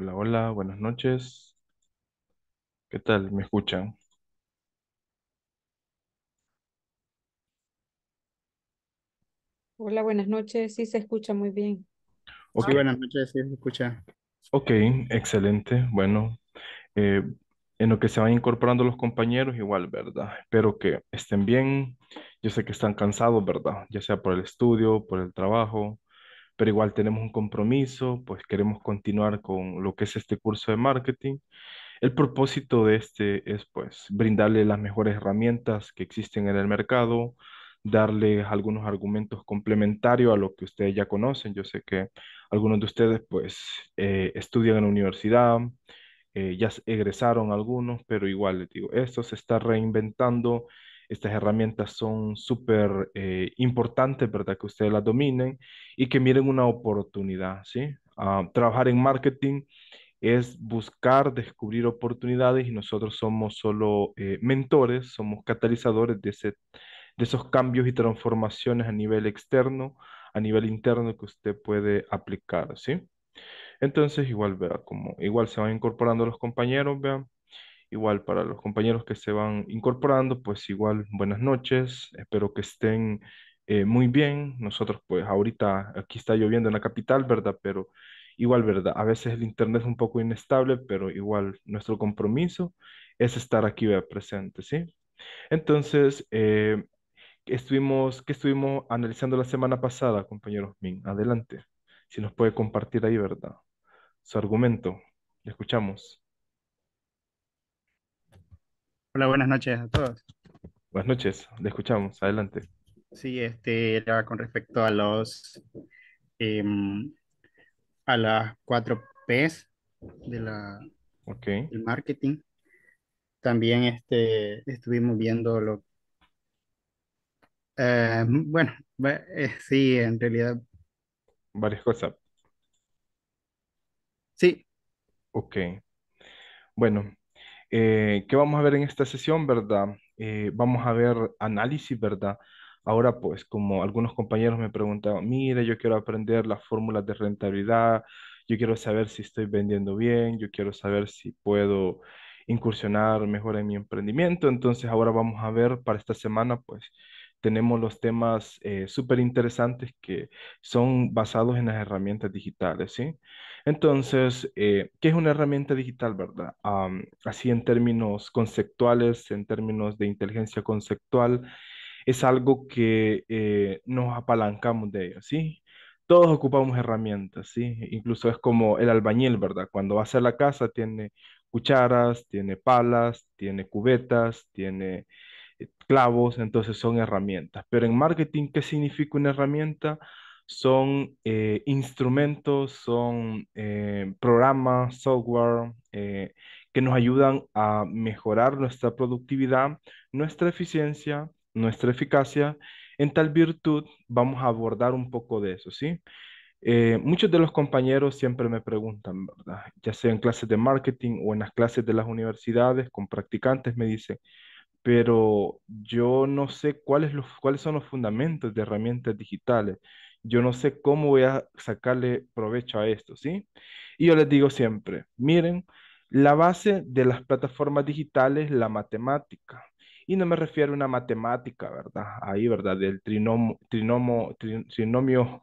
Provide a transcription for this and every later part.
Hola, hola, buenas noches. ¿Qué tal? ¿Me escuchan? Hola, buenas noches. Sí, se escucha muy bien. Ok, buenas noches, sí, se escucha. ok, excelente. Bueno, eh, en lo que se van incorporando los compañeros, igual, ¿verdad? Espero que estén bien. Yo sé que están cansados, ¿verdad? Ya sea por el estudio, por el trabajo pero igual tenemos un compromiso, pues queremos continuar con lo que es este curso de marketing. El propósito de este es pues brindarle las mejores herramientas que existen en el mercado, darle algunos argumentos complementarios a lo que ustedes ya conocen. Yo sé que algunos de ustedes pues eh, estudian en la universidad, eh, ya egresaron algunos, pero igual les digo, esto se está reinventando estas herramientas son súper eh, importantes, ¿verdad? Que ustedes las dominen y que miren una oportunidad, ¿sí? Ah, trabajar en marketing es buscar, descubrir oportunidades y nosotros somos solo eh, mentores, somos catalizadores de, ese, de esos cambios y transformaciones a nivel externo, a nivel interno que usted puede aplicar, ¿sí? Entonces igual, vea, como igual se van incorporando los compañeros, vean Igual para los compañeros que se van incorporando, pues igual buenas noches, espero que estén eh, muy bien. Nosotros pues ahorita aquí está lloviendo en la capital, ¿verdad? Pero igual, ¿verdad? A veces el internet es un poco inestable, pero igual nuestro compromiso es estar aquí presente, ¿sí? Entonces, eh, estuvimos, ¿qué estuvimos analizando la semana pasada, compañeros Min? Adelante, si nos puede compartir ahí, ¿verdad? Su argumento, le escuchamos. Hola, buenas noches a todos. Buenas noches, le escuchamos, adelante. Sí, este, era con respecto a los em, a las cuatro P's de la okay. del marketing. También este, estuvimos viendo lo eh, bueno, eh, sí, en realidad. Varias cosas. Sí. Ok. Bueno, eh, ¿Qué vamos a ver en esta sesión, verdad? Eh, vamos a ver análisis, ¿verdad? Ahora, pues, como algunos compañeros me preguntaban, mira, yo quiero aprender las fórmulas de rentabilidad, yo quiero saber si estoy vendiendo bien, yo quiero saber si puedo incursionar mejor en mi emprendimiento. Entonces, ahora vamos a ver para esta semana, pues, tenemos los temas eh, súper interesantes que son basados en las herramientas digitales, ¿sí? Entonces, eh, ¿qué es una herramienta digital, verdad? así en términos conceptuales, en términos de inteligencia conceptual, es algo que eh, nos apalancamos de ellos ¿sí? Todos ocupamos herramientas, ¿sí? Incluso es como el albañil, ¿verdad? Cuando va a hacer la casa tiene cucharas, tiene palas, tiene cubetas, tiene clavos, entonces son herramientas. Pero en marketing, ¿qué significa una herramienta? Son eh, instrumentos, son eh, programas, software eh, que nos ayudan a mejorar nuestra productividad, nuestra eficiencia, nuestra eficacia. En tal virtud, vamos a abordar un poco de eso, ¿sí? muchos de los compañeros siempre me preguntan, ¿verdad? Ya sea en clases de marketing o en las clases de las universidades con practicantes, me dicen, pero yo no sé cuáles, son los fundamentos de herramientas digitales. Yo no sé cómo voy a sacarle provecho a esto, ¿sí? Y yo les digo siempre, miren, la base de las plataformas digitales es la matemática. Y no me refiero a una matemática, ¿verdad? Ahí, ¿verdad? Del trinomio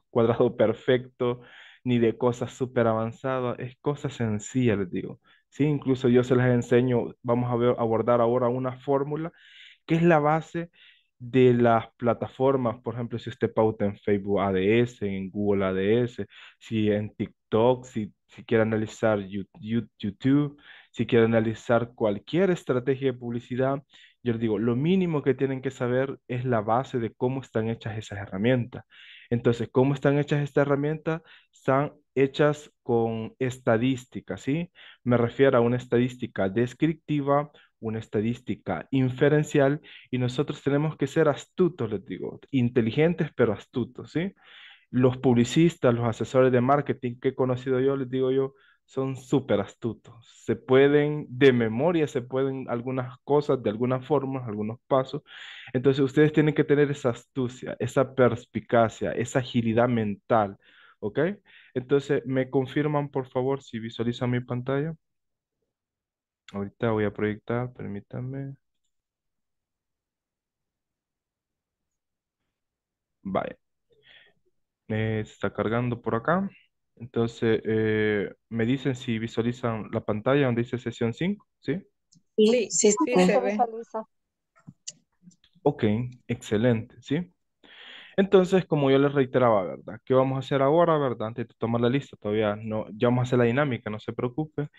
cuadrado perfecto, ni de cosas súper avanzadas. Es cosa sencilla les digo. ¿sí? Incluso yo se las enseño, vamos a ver, abordar ahora una fórmula que es la base de las plataformas, por ejemplo, si usted pauta en Facebook ADS, en Google ADS, si en TikTok, si, si quiere analizar YouTube, si quiere analizar cualquier estrategia de publicidad, yo les digo, lo mínimo que tienen que saber es la base de cómo están hechas esas herramientas. Entonces, ¿cómo están hechas estas herramientas? Están hechas con estadísticas, ¿sí? Me refiero a una estadística descriptiva, una estadística inferencial, y nosotros tenemos que ser astutos, les digo, inteligentes pero astutos, ¿sí? Los publicistas, los asesores de marketing que he conocido yo, les digo yo, son súper astutos. Se pueden, de memoria, se pueden algunas cosas, de alguna forma, algunos pasos. Entonces ustedes tienen que tener esa astucia, esa perspicacia, esa agilidad mental. ¿Ok? Entonces, ¿me confirman, por favor, si visualizan mi pantalla? Ahorita voy a proyectar, permítanme. Vaya. Eh, está cargando por acá. Entonces, eh, me dicen si visualizan la pantalla donde dice sesión 5, ¿sí? Sí, sí, sí, se ve. Ok, excelente, ¿sí? Entonces, como yo les reiteraba, ¿verdad? ¿Qué vamos a hacer ahora, verdad? Antes de tomar la lista, todavía no, ya vamos a hacer la dinámica, no se preocupe.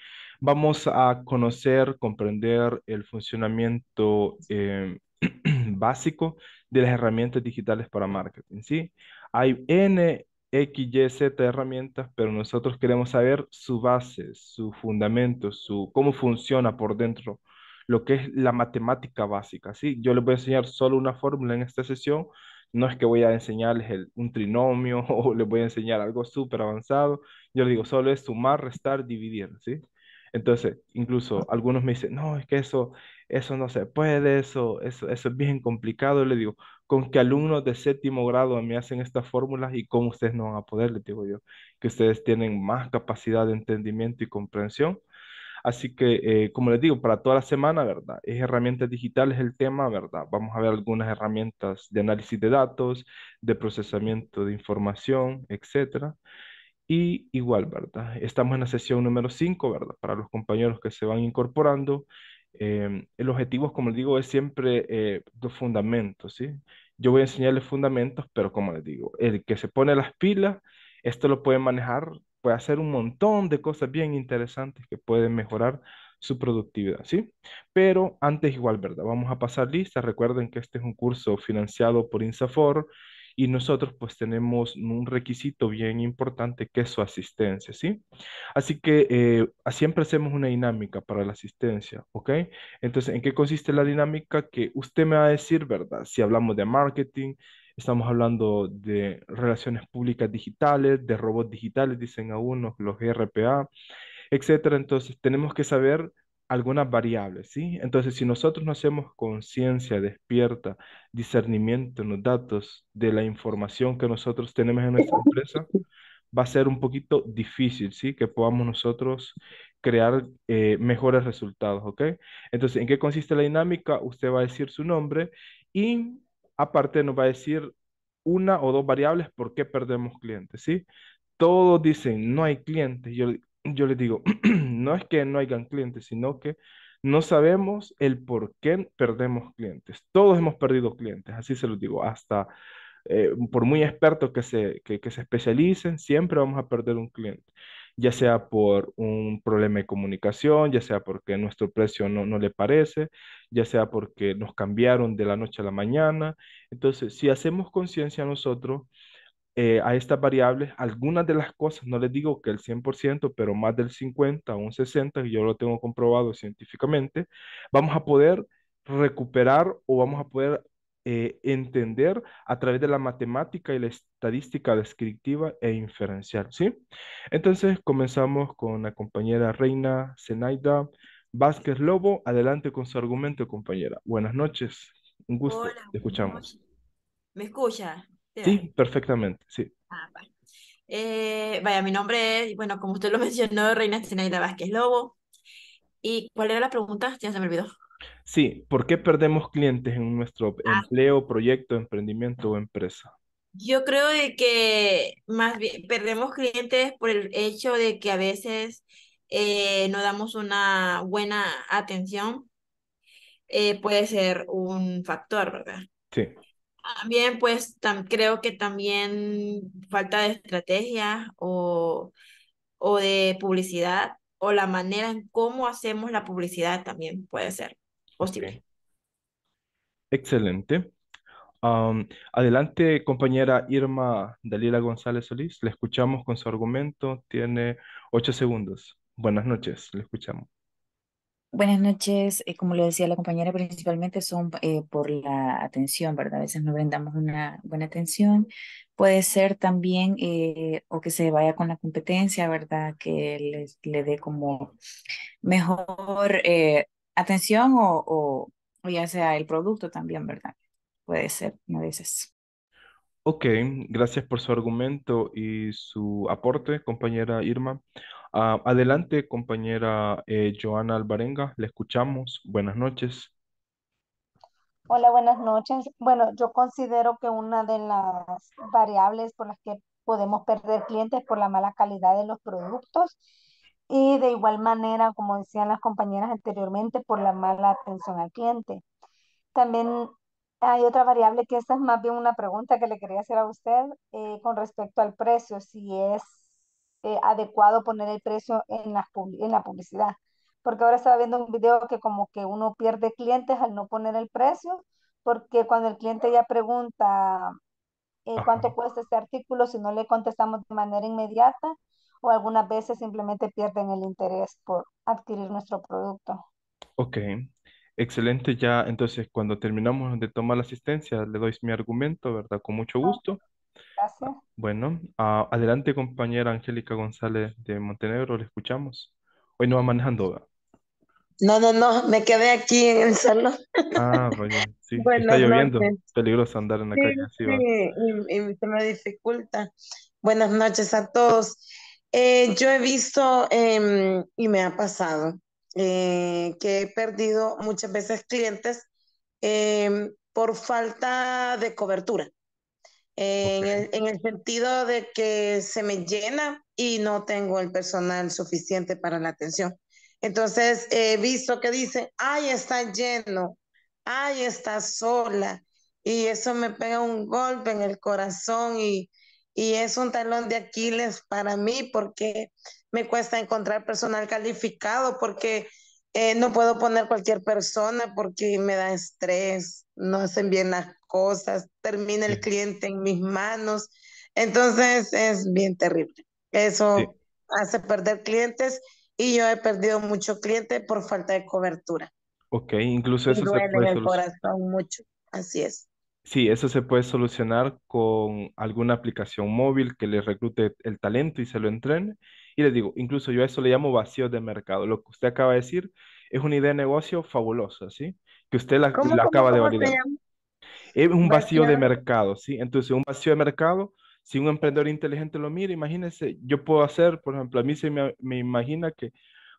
Vamos a conocer, comprender el funcionamiento em, básico de las herramientas digitales para marketing, ¿sí? Hay N X, Y, Z herramientas, pero nosotros queremos saber su base, su fundamento, su, cómo funciona por dentro, lo que es la matemática básica. ¿sí? Yo les voy a enseñar solo una fórmula en esta sesión, no es que voy a enseñarles un trinomio o les voy a enseñar algo súper avanzado, yo les digo, solo es sumar, restar, dividir, ¿sí? Entonces, incluso algunos me dicen, no, es que eso, eso no se puede, eso, eso, eso es bien complicado. le digo, con que alumnos de séptimo grado me hacen estas fórmulas y cómo ustedes no van a poder, les digo yo, que ustedes tienen más capacidad de entendimiento y comprensión. Así que, eh, como les digo, para toda la semana, ¿verdad? Es herramientas digitales el tema, ¿verdad? Vamos a ver algunas herramientas de análisis de datos, de procesamiento de información, etcétera. Y igual, ¿verdad? Estamos en la sesión número 5, ¿verdad? Para los compañeros que se van incorporando Em, el objetivo, como les digo, es siempre eh, los fundamentos, ¿sí? Yo voy a enseñarles fundamentos, pero como les digo, el que se pone las pilas, esto lo puede manejar, puede hacer un montón de cosas bien interesantes que pueden mejorar su productividad, ¿sí? Pero antes igual, ¿verdad? Vamos a pasar lista. Recuerden que este es un curso financiado por Insafor y nosotros pues tenemos un requisito bien importante que es su asistencia, ¿sí? Así que eh, siempre hacemos una dinámica para la asistencia, ¿ok? Entonces, ¿en qué consiste la dinámica? Que usted me va a decir, ¿verdad? Si hablamos de marketing, estamos hablando de relaciones públicas digitales, de robots digitales, dicen algunos, los RPA, etcétera. Entonces, tenemos que saber algunas variables, ¿sí? Entonces, si nosotros no hacemos conciencia despierta, discernimiento en los datos de la información que nosotros tenemos en nuestra empresa, va a ser un poquito difícil, ¿sí? Que podamos nosotros crear eh, mejores resultados, ¿ok? Entonces, ¿en qué consiste la dinámica? Usted va a decir su nombre y aparte nos va a decir una o dos variables por qué perdemos clientes, ¿sí? Todos dicen, no hay clientes. Yo yo les digo, no es que no hayan clientes, sino que no sabemos el por qué perdemos clientes. Todos hemos perdido clientes, así se los digo, hasta eh, por muy expertos que se, se especialicen, siempre vamos a perder un cliente, ya sea por un problema de comunicación, ya sea porque nuestro precio no, no le parece, ya sea porque nos cambiaron de la noche a la mañana. Entonces, si hacemos conciencia nosotros, eh, a estas variables, algunas de las cosas, no les digo que el 100%, pero más del 50 o un 60, y yo lo tengo comprobado científicamente, vamos a poder recuperar o vamos a poder eh, entender a través de la matemática y la estadística descriptiva e inferencial, ¿sí? Entonces comenzamos con la compañera Reina Zenaida Vázquez Lobo. Adelante con su argumento, compañera. Buenas noches. Un gusto. Te escuchamos. ¿Me escucha? Sí, perfectamente, sí. Ah, eh, vaya, mi nombre es, bueno, como usted lo mencionó, Reina Zenaida Vázquez Lobo. ¿Y cuál era la pregunta? Ya se me olvidó. Sí, ¿por qué perdemos clientes en nuestro ah. empleo, proyecto, emprendimiento o empresa? Yo creo que más bien perdemos clientes por el hecho de que a veces eh, no damos una buena atención. Eh, puede ser un factor, ¿verdad? Sí. También, pues, creo que también falta de estrategia o, de publicidad o la manera en cómo hacemos la publicidad también puede ser posible. Excelente. adelante, compañera Irma Dalila González Solís. Le escuchamos con su argumento. Tiene ocho segundos. Buenas noches, le escuchamos. Buenas noches. Eh, como le decía la compañera, principalmente son eh, por la atención, ¿verdad? A veces no brindamos una buena atención. Puede ser también eh, o que se vaya con la competencia, ¿verdad? Que le, dé como mejor atención o, o, ya sea el producto también, ¿verdad? Puede ser a veces. Ok, gracias por su argumento y su aporte, compañera Irma. Ah, adelante, compañera eh, Joana Albarenga, le escuchamos. Buenas noches. Hola, buenas noches. Bueno, yo considero que una de las variables por las que podemos perder clientes por la mala calidad de los productos y de igual manera, como decían las compañeras anteriormente, por la mala atención al cliente. También hay otra variable que esta es más bien una pregunta que le quería hacer a usted eh, con respecto al precio, si es eh, adecuado poner el precio en la, en la publicidad. Porque ahora estaba viendo un video que como que uno pierde clientes al no poner el precio, porque cuando el cliente ya pregunta eh, cuánto cuesta este artículo, si no le contestamos de manera inmediata, o algunas veces simplemente pierden el interés por adquirir nuestro producto. Ok, excelente. Ya entonces cuando terminamos de tomar la asistencia, le doy mi argumento, ¿verdad? Con mucho gusto. Bueno, ah, adelante compañera Angélica González de Montenegro, le escuchamos. Hoy no va manejando. No, no, no, me quedé aquí en el salón. Ah, bueno, sí, está lloviendo, peligroso andar en la calle así. Sí, y, se me dificulta. Buenas noches a todos. Eh, yo he visto em, y me ha pasado eh, que he perdido muchas veces clientes em, por falta de cobertura. En, el, sentido de que se me llena y no tengo el personal suficiente para la atención. Entonces he visto que dicen, ahí está lleno, ahí está sola. Y eso me pega un golpe en el corazón y, y es un talón de Aquiles para mí porque me cuesta encontrar personal calificado, porque eh, no puedo poner cualquier persona porque me da estrés, no hacen bien las cosas, termina el cliente en mis manos. Entonces es bien terrible. Eso hace perder clientes y yo he perdido mucho cliente por falta de cobertura. Ok, incluso eso se puede mucho, así es. Sí, eso se puede solucionar con alguna aplicación móvil que le reclute el talento y se lo entrene y les digo, incluso yo a eso le llamo vacío de mercado. Lo que usted acaba de decir es una idea de negocio fabulosa, ¿sí? Que usted la, acaba de validar. Es un vacío, de mercado, ¿sí? Entonces, un vacío de mercado, si un emprendedor inteligente lo mira, imagínese, yo puedo hacer, por ejemplo, a mí se me, imagina que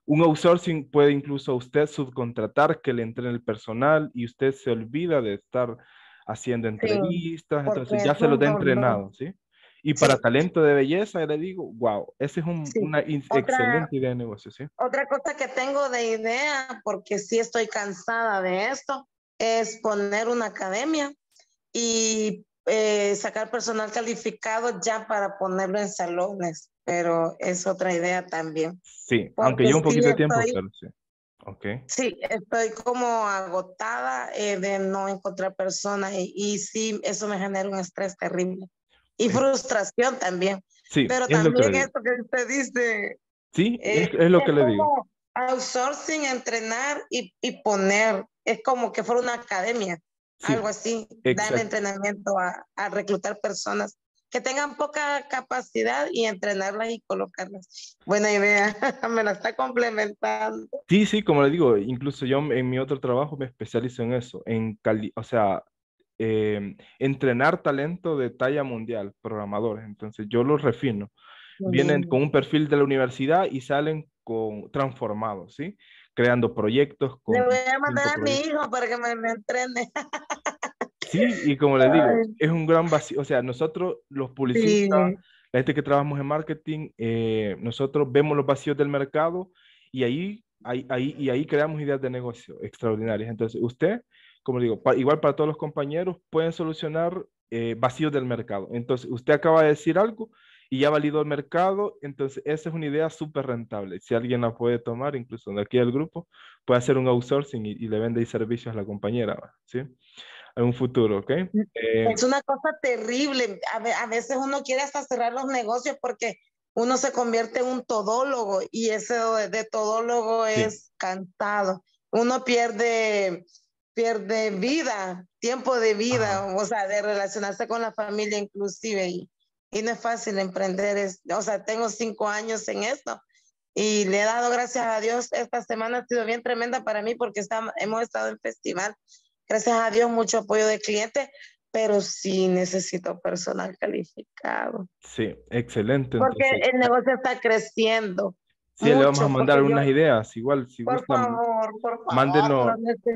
un outsourcing puede incluso usted subcontratar que le entre el personal y usted se olvida de estar haciendo entrevistas, entonces ya se lo da entrenado, ¿sí? Y para talento de belleza, le digo, wow, esa es un, una excelente idea de negocio, Otra cosa que tengo de idea, porque sí estoy cansada de esto, es poner una academia y eh, sacar personal calificado ya para ponerlo en salones, pero es otra idea también. Sí, aunque yo un poquito de tiempo, sí. Okay. Sí, estoy como agotada eh, de no encontrar personas y sí, eso me genera un estrés terrible. Y frustración también. Sí, Pero también esto que usted dice. Sí, eh, es, lo que, le digo. Outsourcing, entrenar y, y, poner. Es como que fuera una academia, algo así. Dar entrenamiento a, a reclutar personas que tengan poca capacidad y entrenarlas y colocarlas. Buena idea, me la está complementando. Sí, sí, como le digo, incluso yo en mi otro trabajo me especializo en eso, en calidad o sea, Em, entrenar talento de talla mundial, programadores. Entonces yo los refino. Vienen con un perfil de la universidad y salen con, transformados, ¿sí? Creando proyectos. Con Le voy a mandar a mi hijo para que me, entrene. Sí, y como les digo, es un gran vacío. O sea, nosotros los publicistas, la gente que trabajamos en marketing, eh, nosotros vemos los vacíos del mercado y ahí, ahí, y ahí creamos ideas de negocio extraordinarias. Entonces, usted como digo, igual para todos los compañeros, pueden solucionar eh, vacíos del mercado. Entonces, usted acaba de decir algo y ya valido el mercado, entonces esa es una idea súper rentable. Si alguien la puede tomar, incluso de aquí del grupo, puede hacer un outsourcing y, le vende y servicios a la compañera, ¿sí? En un futuro, ¿ok? Mm, eh, es una cosa terrible. A, veces uno quiere hasta cerrar los negocios porque uno se convierte en un todólogo y ese de todólogo es cantado. Uno pierde pierde vida, tiempo de vida, o sea, de relacionarse con la familia inclusive. Y, y no es fácil emprender, o sea, tengo cinco años en esto y le he dado gracias a Dios. Esta semana ha sido bien tremenda para mí porque estamos hemos estado en festival. Gracias a Dios, mucho apoyo de clientes, pero sí necesito personal calificado. Sí, excelente. Porque el negocio está creciendo. Sí, le vamos a mandar unas ideas, igual si por gustan, favor, mándenos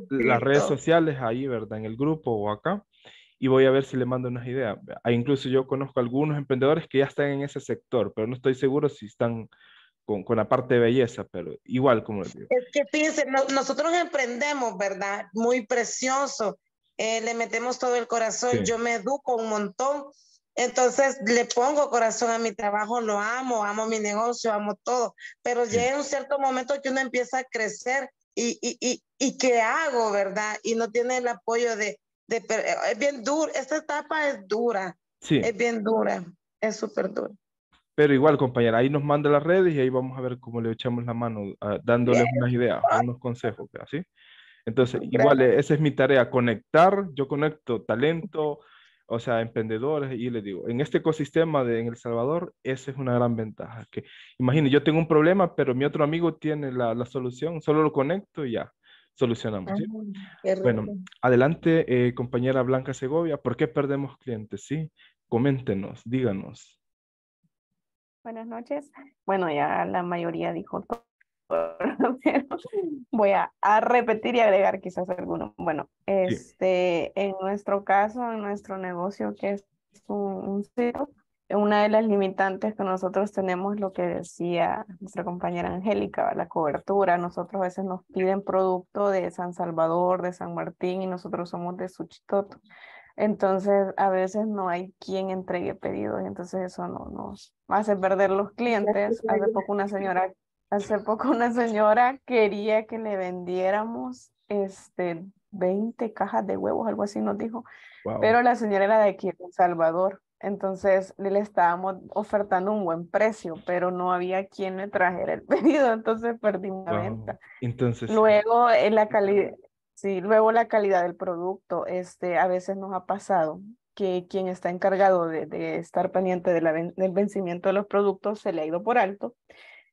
las redes sociales ahí, ¿verdad? En el grupo o acá, y voy a ver si le mando unas ideas. Ah, incluso yo conozco algunos emprendedores que ya están en ese sector, pero no estoy seguro si están con, con, la parte de belleza, pero igual como les digo. Es que fíjense, nosotros emprendemos, ¿verdad? Muy precioso, eh, le metemos todo el corazón, yo me educo un montón entonces le pongo corazón a mi trabajo, lo amo, amo mi negocio, amo todo, pero llega un cierto momento que uno empieza a crecer y, y, y, y qué hago, ¿verdad? Y no tiene el apoyo de, de eh, es bien duro, esta etapa es dura, sí. es bien dura, es súper dura. Pero igual, compañera, ahí nos manda las redes y ahí vamos a ver cómo le echamos la mano, dándole ah, dándoles unas ideas, unos consejos, ¿así? Entonces, igual, eh, esa es mi tarea, conectar, yo conecto talento, o sea, emprendedores, y le digo, en este ecosistema de en El Salvador, esa es una gran ventaja. Que, imagine, yo tengo un problema, pero mi otro amigo tiene la, solución, solo lo conecto y ya, solucionamos. Bueno, adelante, eh, compañera Blanca Segovia, ¿por qué perdemos clientes? Sí, coméntenos, díganos. Buenas noches. Bueno, ya la mayoría dijo todo. voy a, repetir y agregar quizás alguno. Bueno, este, en nuestro caso, en nuestro negocio, que es un, una de las limitantes que nosotros tenemos, lo que decía nuestra compañera Angélica, la cobertura. Nosotros a veces nos piden producto de San Salvador, de San Martín, y nosotros somos de Suchitoto. Entonces, a veces no hay quien entregue pedidos, entonces eso nos hace perder los clientes. Hace poco una señora Hace poco una señora quería que le vendiéramos este 20 cajas de huevos, algo así nos dijo. Pero la señora era de aquí, de Salvador. Entonces le estábamos ofertando un buen precio, pero no había quien le trajera el pedido, entonces perdimos la venta. Entonces, luego eh, la calidad, sí, luego la calidad del producto, este, a veces nos ha pasado que quien está encargado de, estar pendiente de del vencimiento de los productos se le ha ido por alto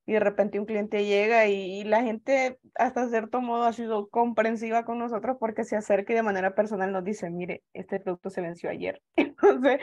y de repente un cliente llega y, la gente hasta cierto modo ha sido comprensiva con nosotros porque se acerca y de manera personal nos dice, mire, este producto se venció ayer. Entonces,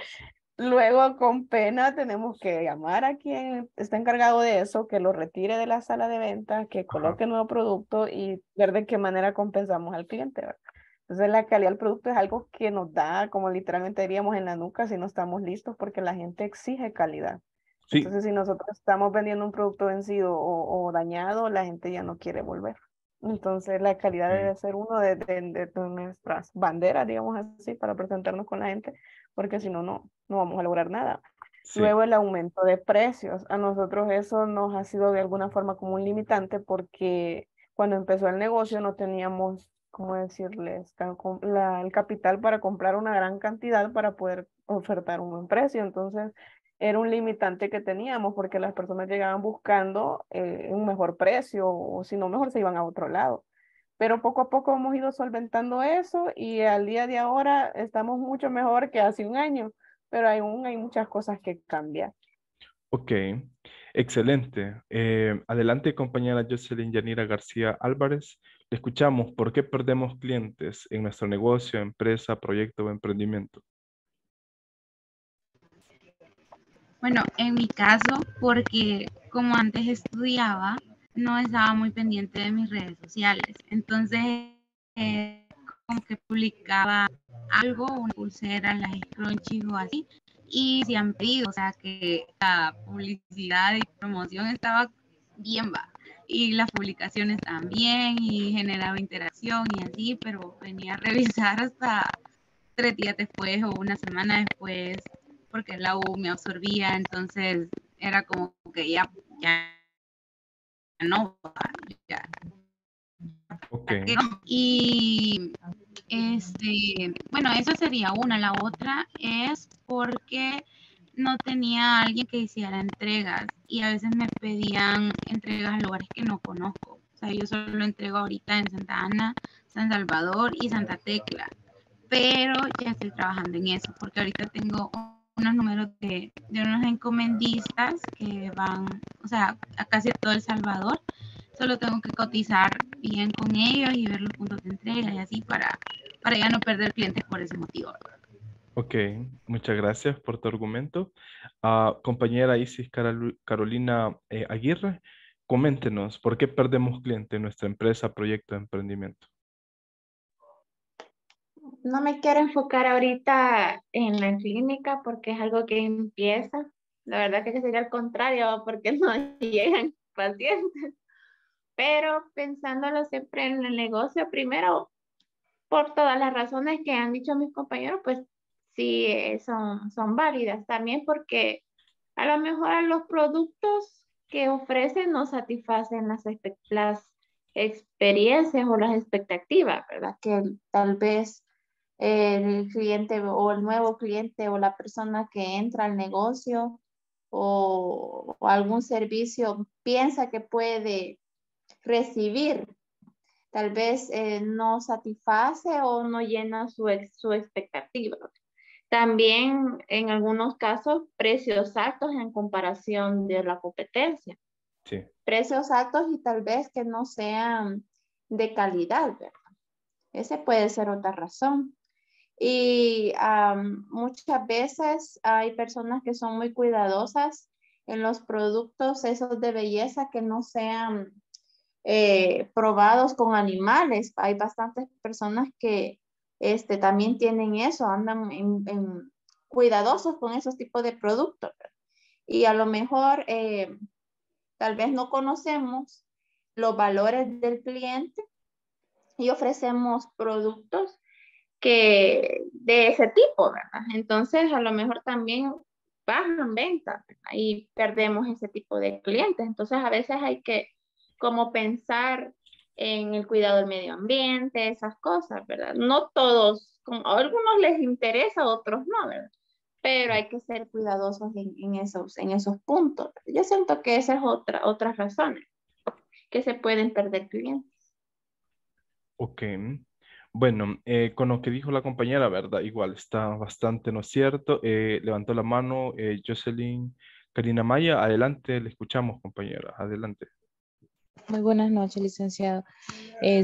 luego con pena tenemos que llamar a quien está encargado de eso, que lo retire de la sala de venta, que coloque nuevo producto y ver de qué manera compensamos al cliente. ¿verdad? Entonces, la calidad del producto es algo que nos da, como literalmente diríamos, en la nuca si no estamos listos porque la gente exige calidad. Entonces, si nosotros estamos vendiendo un producto vencido o, dañado, la gente ya no quiere volver. Entonces, la calidad debe ser uno de, nuestras banderas, digamos así, para presentarnos con la gente, porque si no, no, no vamos a lograr nada. Luego el aumento de precios. A nosotros eso nos ha sido de alguna forma como un limitante porque cuando empezó el negocio no teníamos, ¿cómo decirles?, el capital para comprar una gran cantidad para poder ofertar un buen precio. Entonces, era un limitante que teníamos porque las personas llegaban buscando eh, un mejor precio o si no, mejor se iban a otro lado. Pero poco a poco hemos ido solventando eso y al día de ahora estamos mucho mejor que hace un año, pero aún hay muchas cosas que cambiar. Ok, excelente. Eh, adelante, compañera Jocelyn Yanira García Álvarez. Le escuchamos por qué perdemos clientes en nuestro negocio, empresa, proyecto o emprendimiento. Bueno, en mi caso, porque como antes estudiaba, no estaba muy pendiente de mis redes sociales. Entonces, eh, como que publicaba algo, una pulsera, las scrunchies o así, y se han pedido, o sea, que la publicidad y promoción estaba bien va. y las publicaciones también y generaba interacción y así, pero venía a revisar hasta tres días después o una semana después porque la U me absorbía, entonces era como que ya, ya, no, ya. Y este, bueno, eso sería una. La otra es porque no tenía alguien que hiciera entregas y a veces me pedían entregas a lugares que no conozco. O sea, yo solo entrego ahorita en Santa Ana, San Salvador y Santa Tecla. Pero ya estoy trabajando en eso porque ahorita tengo unos números de, unos encomendistas que van, o sea, a casi todo El Salvador. Solo tengo que cotizar bien con ellos y ver los puntos de entrega y así para, para ya no perder clientes por ese motivo. Ok, muchas gracias por tu argumento. Uh, compañera Isis Carolina eh, Aguirre, coméntenos por qué perdemos clientes en nuestra empresa, proyecto de emprendimiento no me quiero enfocar ahorita en la clínica porque es algo que empieza. La verdad que sería al contrario porque no llegan pacientes. Pero pensándolo siempre en el negocio, primero, por todas las razones que han dicho mis compañeros, pues sí eh, son, son válidas. También porque a lo mejor los productos que ofrecen no satisfacen las, las experiencias o las expectativas, ¿verdad? Que tal vez el cliente o el nuevo cliente o la persona que entra al negocio o, algún servicio piensa que puede recibir. Tal vez eh, no satisface o no llena su, expectativa. También en algunos casos precios altos en comparación de la competencia. Sí. Precios altos y tal vez que no sean de calidad, ¿verdad? Ese puede ser otra razón. Y muchas veces hay personas que son muy cuidadosas en los productos esos de belleza que no sean eh, probados con animales. Hay bastantes personas que este, también tienen eso, andan cuidadosos con esos tipos de productos. Y a lo mejor eh, tal vez no conocemos los valores del cliente y ofrecemos productos que de ese tipo, ¿verdad? Entonces, a lo mejor también bajan ventas y perdemos ese tipo de clientes. Entonces, a veces hay que como pensar en el cuidado del medio ambiente, esas cosas, ¿verdad? No todos, a algunos les interesa, a otros no, ¿verdad? Pero hay que ser cuidadosos en, esos, en esos puntos. Yo siento que esa es otra, otras razones que se pueden perder clientes. Ok. Bueno, eh, con lo que dijo la compañera, ¿verdad? Igual está bastante, ¿no es cierto? Eh, levantó la mano eh, Jocelyn Karina Maya. Adelante, le escuchamos, compañera. Adelante. Muy buenas noches, licenciado.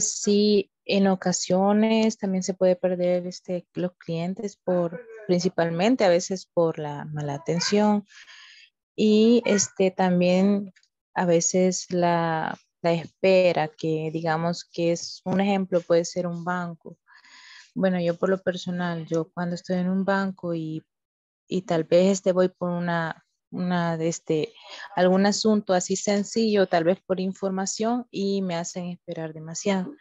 sí, en ocasiones también se puede perder este, los clientes por, principalmente a veces por la mala atención y este, también a veces la la espera, que digamos que es un ejemplo, puede ser un banco. Bueno, yo por lo personal, yo cuando estoy en un banco y, tal vez este voy por una, una de este, algún asunto así sencillo, tal vez por información y me hacen esperar demasiado.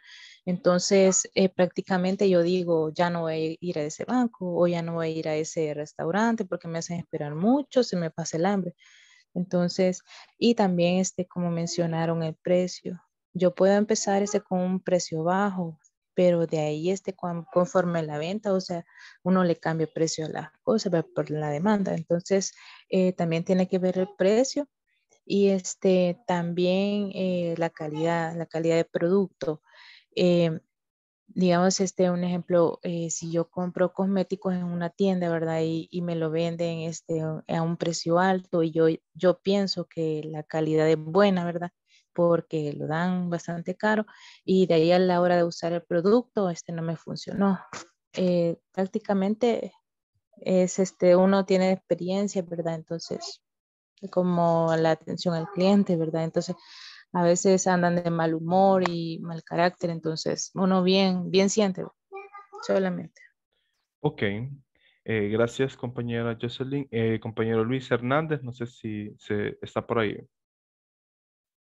Entonces, eh, prácticamente yo digo, ya no voy a ir a ese banco o ya no voy a ir a ese restaurante porque me hacen esperar mucho, se me pasa el hambre. Entonces, y también este, como mencionaron, el precio. Yo puedo empezar este con un precio bajo, pero de ahí este conforme la venta, o sea, uno le cambia el precio a la cosa por la demanda. Entonces, eh, también tiene que ver el precio y este, también eh, la calidad, la calidad de producto. Eh, digamos, este, un ejemplo, eh, si yo compro cosméticos en una tienda, ¿verdad? Y, me lo venden este, a un precio alto y yo, yo pienso que la calidad es buena, ¿verdad? Porque lo dan bastante caro y de ahí a la hora de usar el producto, este no me funcionó. Eh, prácticamente es este, uno tiene experiencia, ¿verdad? Entonces, como la atención al cliente, ¿verdad? Entonces, a veces andan de mal humor y mal carácter, entonces uno bien, bien siente solamente. Ok, eh, gracias compañera Jocelyn. Eh, compañero Luis Hernández, no sé si se está por ahí.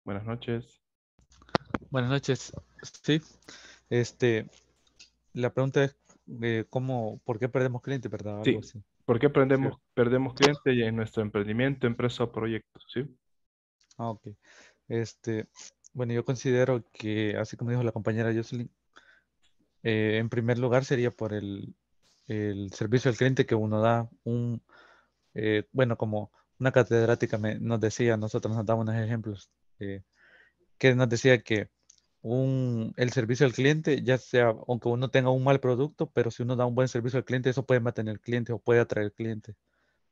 Buenas noches. Buenas noches. Sí, este, la pregunta es eh, cómo, ¿por qué perdemos clientes, verdad? sí. ¿Por qué perdemos, perdemos clientes en nuestro emprendimiento, empresa o proyecto? Sí. Ah, ok. Este, bueno, yo considero que, así como dijo la compañera Jocelyn, eh, en primer lugar sería por el, servicio al cliente que uno da, un, eh, bueno, como una catedrática nos decía, nosotros nos damos unos ejemplos, eh, que nos decía que el servicio al cliente, ya sea, aunque uno tenga un mal producto, pero si uno da un buen servicio al cliente, eso puede mantener al cliente o puede atraer al cliente.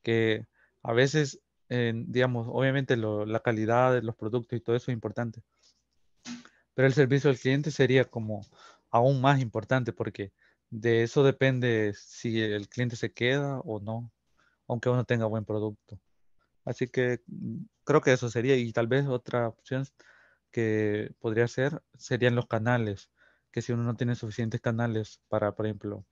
Que a veces digamos, obviamente la calidad de los productos y todo eso es importante. Pero el servicio al cliente sería como aún más importante porque de eso depende si el cliente se queda o no, aunque uno tenga buen producto. Así que mm, creo que eso sería y tal vez otra opción que podría ser serían los canales, que si uno no tiene suficientes canales para, por ejemplo,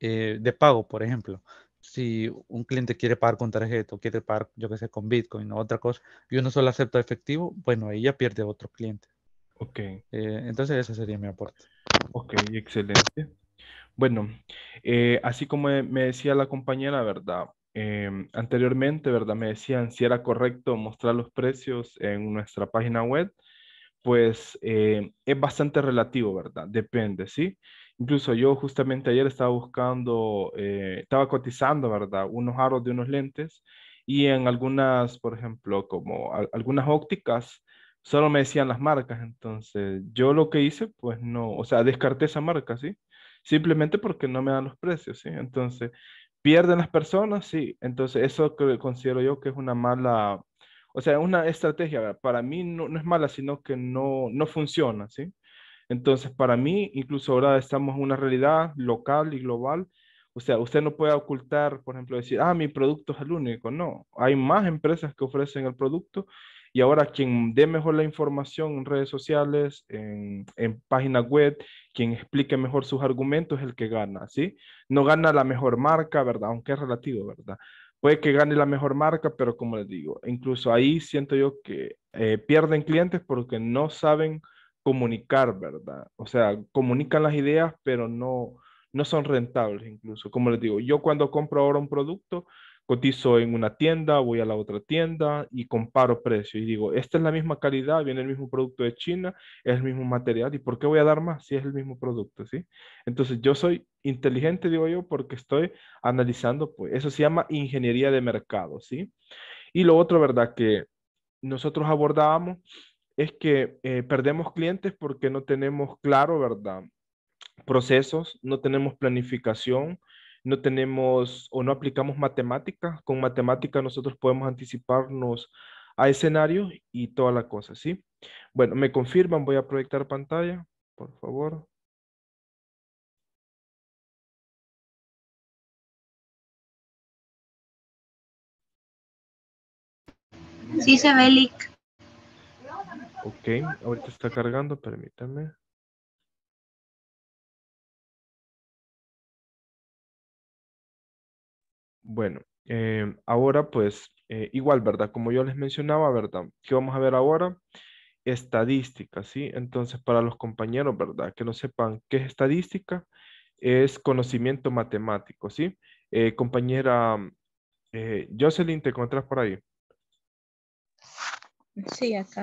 eh, de pago, por ejemplo, si un cliente quiere pagar con tarjeta o quiere pagar, yo que sé, con Bitcoin o otra cosa, y uno solo acepta efectivo, bueno, ella ya pierde otro cliente. Ok. Eh, entonces ese sería mi aporte. Ok, excelente. Bueno, eh, así como e, me decía la compañera, ¿verdad? Em, anteriormente, ¿verdad? Me decían si era correcto mostrar los precios en nuestra página web. Pues eh, es bastante relativo, ¿verdad? Depende, ¿sí? sí Incluso yo justamente ayer estaba buscando, eh, estaba cotizando, ¿verdad? Unos aros de unos lentes y en algunas, por ejemplo, como algunas ópticas, solo me decían las marcas. Entonces, yo lo que hice, pues no, o sea, descarté esa marca, ¿sí? Simplemente porque no me dan los precios, ¿sí? Entonces, pierden las personas, sí. Entonces, eso que considero yo que es una mala, o sea, una estrategia, para mí no, no es mala, sino que no, no funciona, ¿sí? Entonces, para mí, incluso ahora estamos en una realidad local y global. O sea, usted no puede ocultar, por ejemplo, decir, ah, mi producto es el único. No, hay más empresas que ofrecen el producto y ahora quien dé mejor la información en redes sociales, en, en páginas web, quien explique mejor sus argumentos es el que gana, ¿sí? No gana la mejor marca, ¿verdad? Aunque es relativo, ¿verdad? Puede que gane la mejor marca, pero como les digo, incluso ahí siento yo que eh, pierden clientes porque no saben comunicar, ¿verdad? O sea, comunican las ideas, pero no, no son rentables incluso. Como les digo, yo cuando compro ahora un producto, cotizo en una tienda, voy a la otra tienda y comparo precios y digo, esta es la misma calidad, viene el mismo producto de China, es el mismo material, ¿y por qué voy a dar más si es el mismo producto? ¿sí? Entonces yo soy inteligente, digo yo, porque estoy analizando, pues eso se llama ingeniería de mercado, ¿sí? Y lo otro, ¿verdad? Que nosotros abordábamos es que eh, perdemos clientes porque no tenemos claro, ¿verdad? Procesos, no tenemos planificación, no tenemos o no aplicamos matemática Con matemática nosotros podemos anticiparnos a escenarios y toda la cosa, ¿sí? Bueno, me confirman, voy a proyectar pantalla, por favor. Sí, se ve, Ok, ahorita está cargando, permítame. Bueno, em, ahora pues eh, igual, ¿verdad? Como yo les mencionaba, ¿verdad? ¿Qué vamos a ver ahora? Estadística, ¿sí? Entonces, para los compañeros, ¿verdad? Que no sepan qué es estadística, es conocimiento matemático, ¿sí? Eh, compañera eh, Jocelyn, ¿te encontras por ahí? Sí, acá.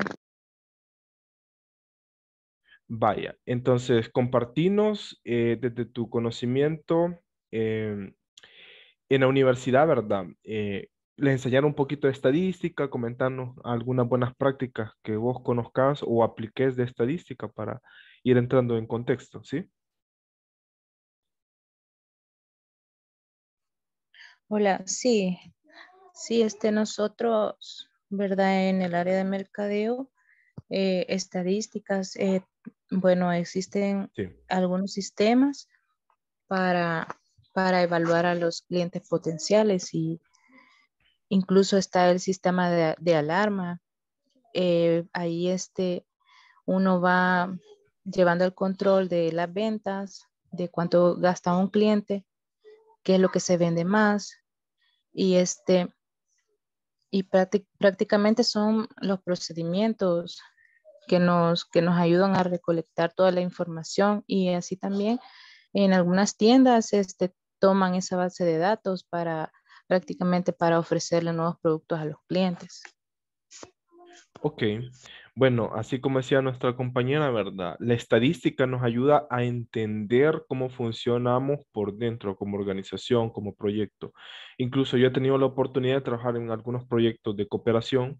Vaya, entonces compartinos eh, desde tu conocimiento em, en la universidad, ¿verdad? Eh, les enseñaron un poquito de estadística, comentarnos algunas buenas prácticas que vos conozcas o apliques de estadística para ir entrando en contexto, ¿sí? Hola, sí, sí, este nosotros, ¿verdad? En el área de mercadeo, eh, estadísticas, eh, bueno, existen algunos sistemas para, para evaluar a los clientes potenciales y incluso está el sistema de, alarma. Eh, ahí este, uno va llevando el control de las ventas, de cuánto gasta un cliente, qué es lo que se vende más y este y prácticamente son los procedimientos que nos, que nos ayudan a recolectar toda la información y así también en algunas tiendas este, toman esa base de datos para prácticamente para ofrecerle nuevos productos a los clientes. Ok, bueno, así como decía nuestra compañera, ¿verdad? La estadística nos ayuda a entender cómo funcionamos por dentro como organización, como proyecto. Incluso yo he tenido la oportunidad de trabajar en algunos proyectos de cooperación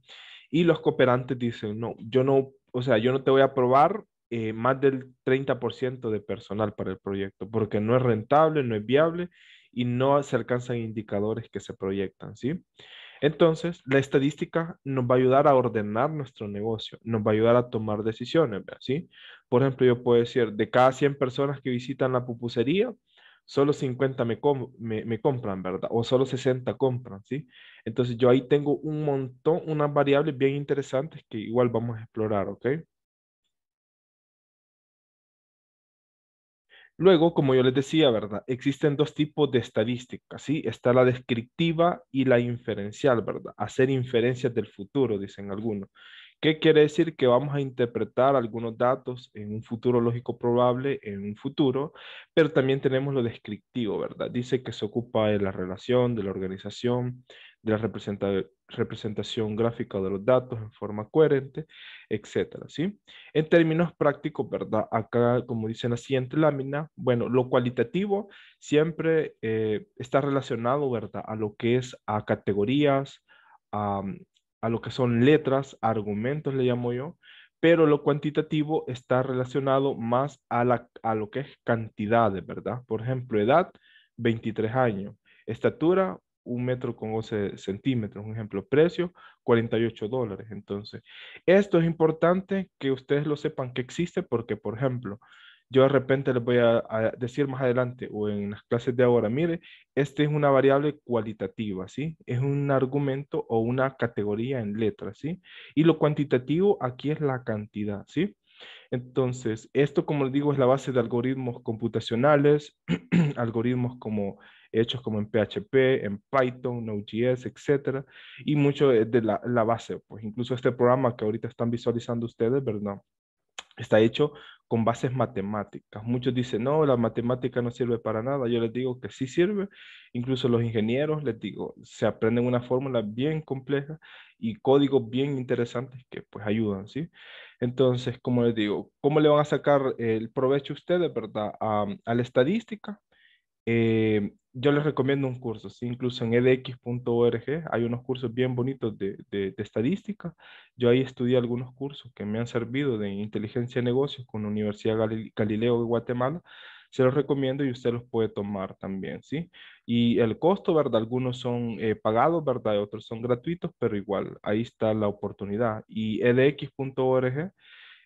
y los cooperantes dicen, no, yo no o sea, yo no te voy a aprobar eh, más del 30% de personal para el proyecto, porque no es rentable, no es viable y no se alcanzan indicadores que se proyectan, ¿sí? Entonces, la estadística nos va a ayudar a ordenar nuestro negocio, nos va a ayudar a tomar decisiones, ¿sí? Por ejemplo, yo puedo decir, de cada 100 personas que visitan la pupusería, solo 50 me, me, compran, ¿verdad? O solo 60 compran, ¿sí? Entonces yo ahí tengo un montón, unas variables bien interesantes que igual vamos a explorar, ¿ok? Luego, como yo les decía, ¿verdad? Existen dos tipos de estadísticas, ¿sí? Está la descriptiva y la inferencial, ¿verdad? Hacer inferencias del futuro, dicen algunos. ¿Qué quiere decir? Que vamos a interpretar algunos datos en un futuro lógico probable, en un futuro, pero también tenemos lo descriptivo, ¿verdad? Dice que se ocupa de la relación, de la organización, de la representación gráfica de los datos en forma coherente, etcétera, ¿sí? En términos prácticos, ¿verdad? Acá, como dice en la siguiente lámina, bueno, lo cualitativo siempre eh, está relacionado, ¿verdad? A lo que es a categorías, a, a lo que son letras, argumentos le llamo yo, pero lo cuantitativo está relacionado más a, a lo que es cantidades, ¿verdad? Por ejemplo, edad, 23 años, estatura, un metro con 11 centímetros, un ejemplo, precio, 48 dólares. Entonces, esto es importante que ustedes lo sepan que existe porque, por ejemplo, yo de repente les voy a, decir más adelante o en las clases de ahora, mire, este es una variable cualitativa, ¿sí? Es un argumento o una categoría en letras, ¿sí? Y lo cuantitativo aquí es la cantidad, ¿sí? Entonces, esto, como les digo, es la base de algoritmos computacionales, algoritmos como hechos como en PHP, en Python, Node.js, etc. y mucho de la, la base, pues incluso este programa que ahorita están visualizando ustedes, ¿verdad? Está hecho con bases matemáticas. Muchos dicen, no, la matemática no sirve para nada. Yo les digo que sí sirve. Incluso los ingenieros, les digo, se aprenden una fórmula bien compleja y códigos bien interesantes que pues ayudan, ¿sí? Entonces, como les digo, ¿cómo le van a sacar el provecho ustedes, verdad, a, a la estadística? Eh, yo les recomiendo un curso, incluso en edx.org hay unos cursos bien bonitos de, estadística. Yo ahí estudié algunos cursos que me han servido de inteligencia de negocios con la Universidad Galileo de Guatemala. Se los recomiendo y usted los puede tomar también, ¿sí? Y el costo, ¿verdad? Algunos son eh, pagados, ¿verdad? otros son gratuitos, pero igual, ahí está la oportunidad. Y edx.org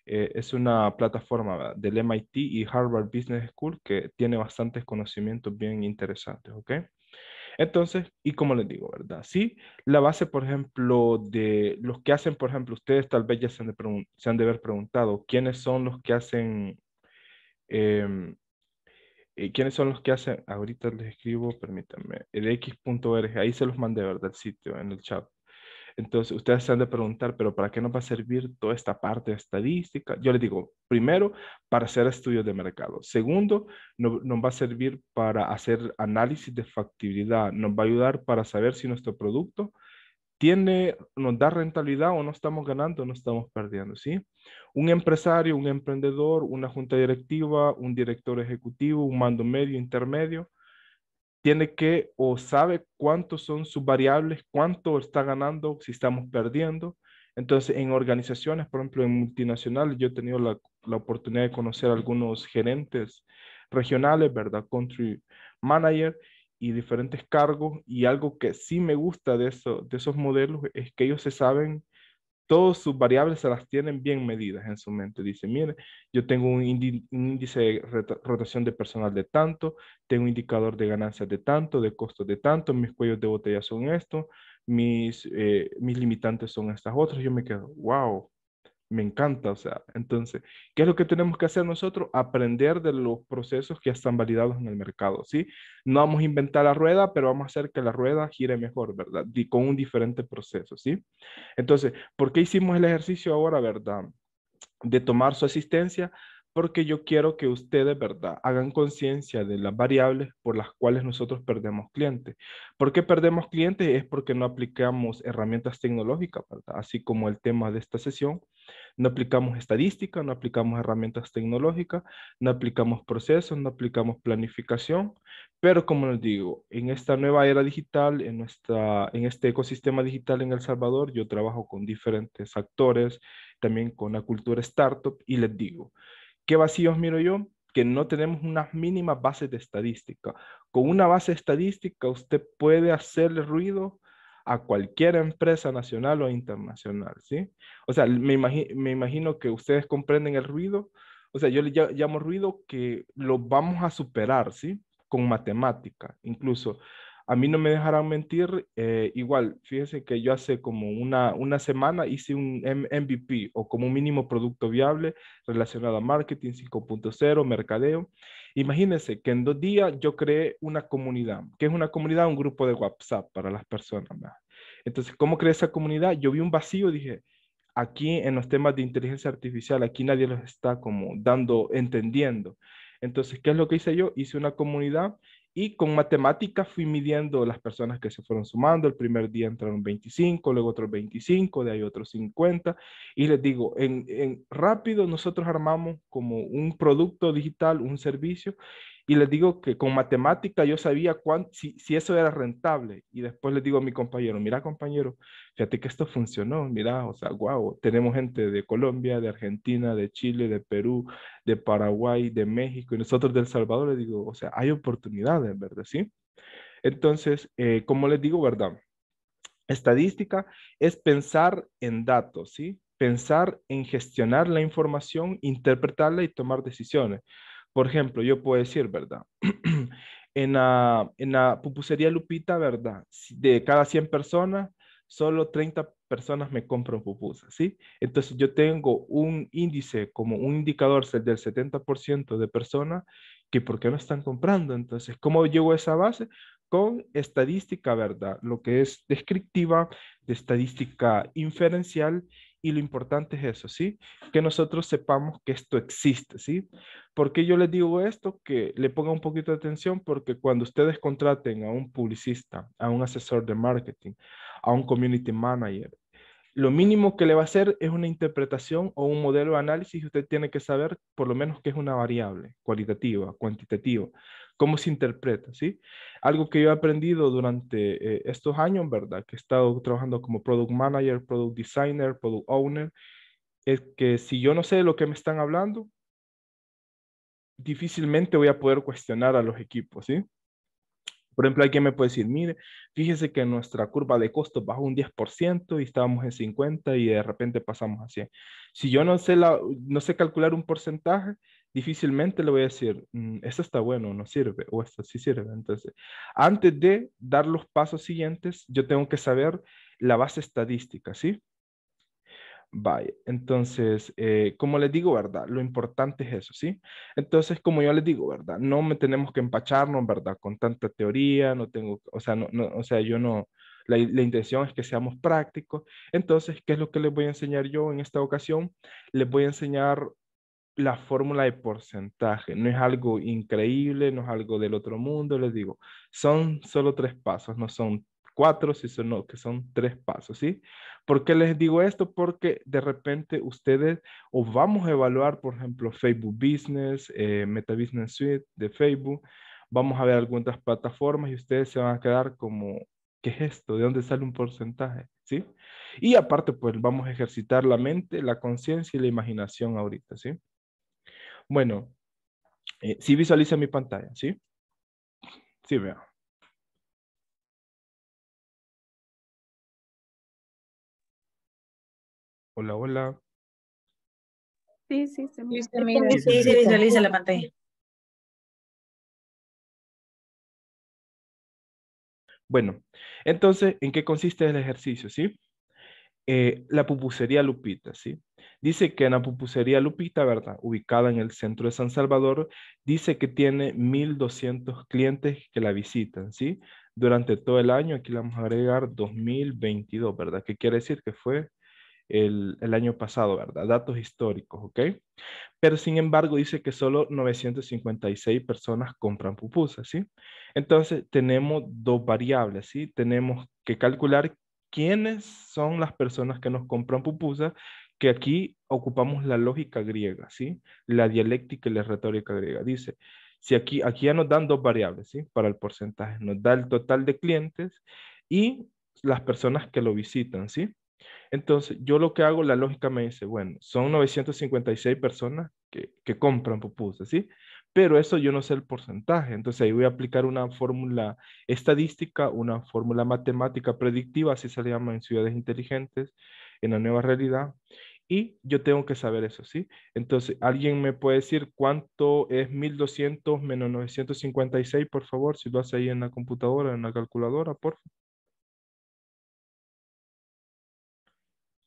eh, es una plataforma del MIT y Harvard Business School que tiene bastantes conocimientos bien interesantes, ¿ok? Entonces, y como les digo, ¿verdad? Sí, la base, por ejemplo, de los que hacen, por ejemplo, ustedes tal vez ya se han de, se haber preguntado quiénes son los que hacen, em, eh, quiénes son los que hacen, ahorita les escribo, permítanme, el x.org, ahí se los mandé, ¿verdad? El sitio, en el chat. Entonces, ustedes se han de preguntar, pero ¿para qué nos va a servir toda esta parte estadística? Yo les digo, primero, para hacer estudios de mercado. Segundo, nos va a servir para hacer análisis de factibilidad. Nos va a ayudar para saber si nuestro producto tiene, nos da rentabilidad o no estamos ganando o no estamos perdiendo, ¿sí? Un empresario, un emprendedor, una junta directiva, un director ejecutivo, un mando medio, intermedio, tiene que o sabe cuántos son sus variables, cuánto está ganando, si estamos perdiendo. Entonces, en organizaciones, por ejemplo, en multinacionales, yo he tenido la, oportunidad de conocer a algunos gerentes regionales, ¿verdad? Country manager y diferentes cargos. Y algo que sí me gusta de, eso, de esos modelos es que ellos se saben todas sus variables se las tienen bien medidas en su mente. Dice, mire, yo tengo un, índice de rotación de personal de tanto, tengo un indicador de ganancias de tanto, de costos de tanto, mis cuellos de botella son esto, mis, eh, mis limitantes son estas otras. Yo me quedo, wow, me encanta, o sea, entonces, ¿qué es lo que tenemos que hacer nosotros? Aprender de los procesos que ya están validados en el mercado, ¿sí? No vamos a inventar la rueda, pero vamos a hacer que la rueda gire mejor, ¿verdad? Y con un diferente proceso, ¿sí? Entonces, ¿por qué hicimos el ejercicio ahora, verdad? De tomar su asistencia porque yo quiero que ustedes, ¿verdad?, hagan conciencia de las variables por las cuales nosotros perdemos clientes. ¿Por qué perdemos clientes? Es porque no aplicamos herramientas tecnológicas, ¿verdad? Así como el tema de esta sesión, no aplicamos estadística, no aplicamos herramientas tecnológicas, no aplicamos procesos, no aplicamos planificación, pero como les digo, en esta nueva era digital, en, nuestra, en este ecosistema digital en El Salvador, yo trabajo con diferentes actores, también con la cultura startup y les digo, ¿Qué vacíos miro yo? Que no tenemos unas mínimas bases de estadística. Con una base estadística usted puede hacerle ruido a cualquier empresa nacional o internacional, ¿sí? O sea, me, imagino que ustedes comprenden el ruido. O sea, yo le llamo ruido que lo vamos a superar, ¿sí? Con matemática, incluso. A mí no me dejarán mentir, eh, igual, fíjense que yo hace como una, una semana hice un MVP o como mínimo producto viable relacionado a marketing 5.0, mercadeo. Imagínense que en dos días yo creé una comunidad, que es una comunidad, un grupo de WhatsApp para las personas. Entonces, ¿cómo creé esa comunidad? Yo vi un vacío, dije, aquí en los temas de inteligencia artificial, aquí nadie los está como dando, entendiendo. Entonces, ¿qué es lo que hice yo? Hice una comunidad y con matemáticas fui midiendo las personas que se fueron sumando. El primer día entraron 25, luego otros 25, de ahí otros 50. Y les digo, en, en rápido nosotros armamos como un producto digital, un servicio, y les digo que con matemática yo sabía si, eso era rentable. Y después les digo a mi compañero, mira compañero, fíjate que esto funcionó, mira, o sea, guau, tenemos gente de Colombia, de Argentina, de Chile, de Perú, de Paraguay, de México y nosotros del Salvador, les digo, o sea, hay oportunidades, ¿verdad? Sí. Entonces, eh, como les digo, ¿verdad? Estadística es pensar en datos, ¿sí? Pensar en gestionar la información, interpretarla y tomar decisiones. Por ejemplo, yo puedo decir, ¿verdad? en, la, en la pupusería Lupita, ¿verdad? De cada 100 personas, solo 30 personas me compran pupusas, ¿sí? Entonces yo tengo un índice como un indicador del 70% de personas que por qué no están comprando. Entonces, ¿cómo llego a esa base? Con estadística, ¿verdad? Lo que es descriptiva, de estadística inferencial y lo importante es eso, ¿sí? Que nosotros sepamos que esto existe, ¿sí? porque yo les digo esto? Que le ponga un poquito de atención porque cuando ustedes contraten a un publicista, a un asesor de marketing, a un community manager, lo mínimo que le va a hacer es una interpretación o un modelo de análisis y usted tiene que saber por lo menos que es una variable cualitativa, cuantitativa, cómo se interpreta, ¿sí? Algo que yo he aprendido durante eh, estos años, ¿verdad? Que he estado trabajando como product manager, product designer, product owner, es que si yo no sé de lo que me están hablando, difícilmente voy a poder cuestionar a los equipos, ¿sí? Por ejemplo, alguien me puede decir, mire, fíjese que nuestra curva de costo bajó un 10% y estábamos en 50 y de repente pasamos a 100. Si yo no sé, la, no sé calcular un porcentaje, difícilmente le voy a decir, mm, esto está bueno, no sirve, o esto sí sirve. Entonces, antes de dar los pasos siguientes, yo tengo que saber la base estadística, ¿sí? Vaya, entonces, eh, como les digo, ¿verdad? Lo importante es eso, ¿sí? Entonces, como yo les digo, ¿verdad? No me tenemos que empacharnos, ¿verdad? Con tanta teoría, no tengo, o sea, no, o sea yo no, la, la, intención es que seamos prácticos. Entonces, ¿qué es lo que les voy a enseñar yo en esta ocasión? Les voy a enseñar la fórmula de porcentaje. No es algo increíble, no es algo del otro mundo, les digo. Son solo tres pasos, no son cuatro, si son, no, que son tres pasos, ¿sí? ¿Por qué les digo esto? Porque de repente ustedes, o vamos a evaluar, por ejemplo, Facebook Business, eh, Meta Business Suite de Facebook, vamos a ver algunas plataformas y ustedes se van a quedar como, ¿qué es esto? ¿De dónde sale un porcentaje? ¿Sí? Y aparte, pues vamos a ejercitar la mente, la conciencia y la imaginación ahorita, ¿sí? Bueno, eh, si visualiza mi pantalla, ¿sí? Sí, veo. Hola, hola. Sí, sí, se, me Sí, visualiza la pantalla. Bueno, entonces, ¿en qué consiste el ejercicio, sí? Eh, la pupusería Lupita, ¿sí? Dice que en la pupusería Lupita, ¿verdad? Ubicada en el centro de San Salvador, dice que tiene 1,200 clientes que la visitan, ¿sí? Durante todo el año, aquí le vamos a agregar 2022, ¿verdad? ¿Qué quiere decir que fue el, año pasado, ¿verdad? Datos históricos, ¿ok? Pero sin embargo dice que solo 956 personas compran pupusas, ¿sí? Entonces tenemos dos variables, ¿sí? Tenemos que calcular quiénes son las personas que nos compran pupusas, que aquí ocupamos la lógica griega, ¿sí? La dialéctica y la retórica griega. Dice, si aquí, aquí ya nos dan dos variables, ¿sí? Para el porcentaje, nos da el total de clientes y las personas que lo visitan, ¿sí? Entonces, yo lo que hago, la lógica me dice, bueno, son 956 personas que, que compran pupusas, ¿sí? Pero eso yo no sé el porcentaje. Entonces, ahí voy a aplicar una fórmula estadística, una fórmula matemática predictiva, así se le llama en ciudades inteligentes, en la nueva realidad. Y yo tengo que saber eso, ¿sí? Entonces, ¿alguien me puede decir cuánto es 1200 menos 956, por favor? Si lo hace ahí en la computadora, en la calculadora, por favor.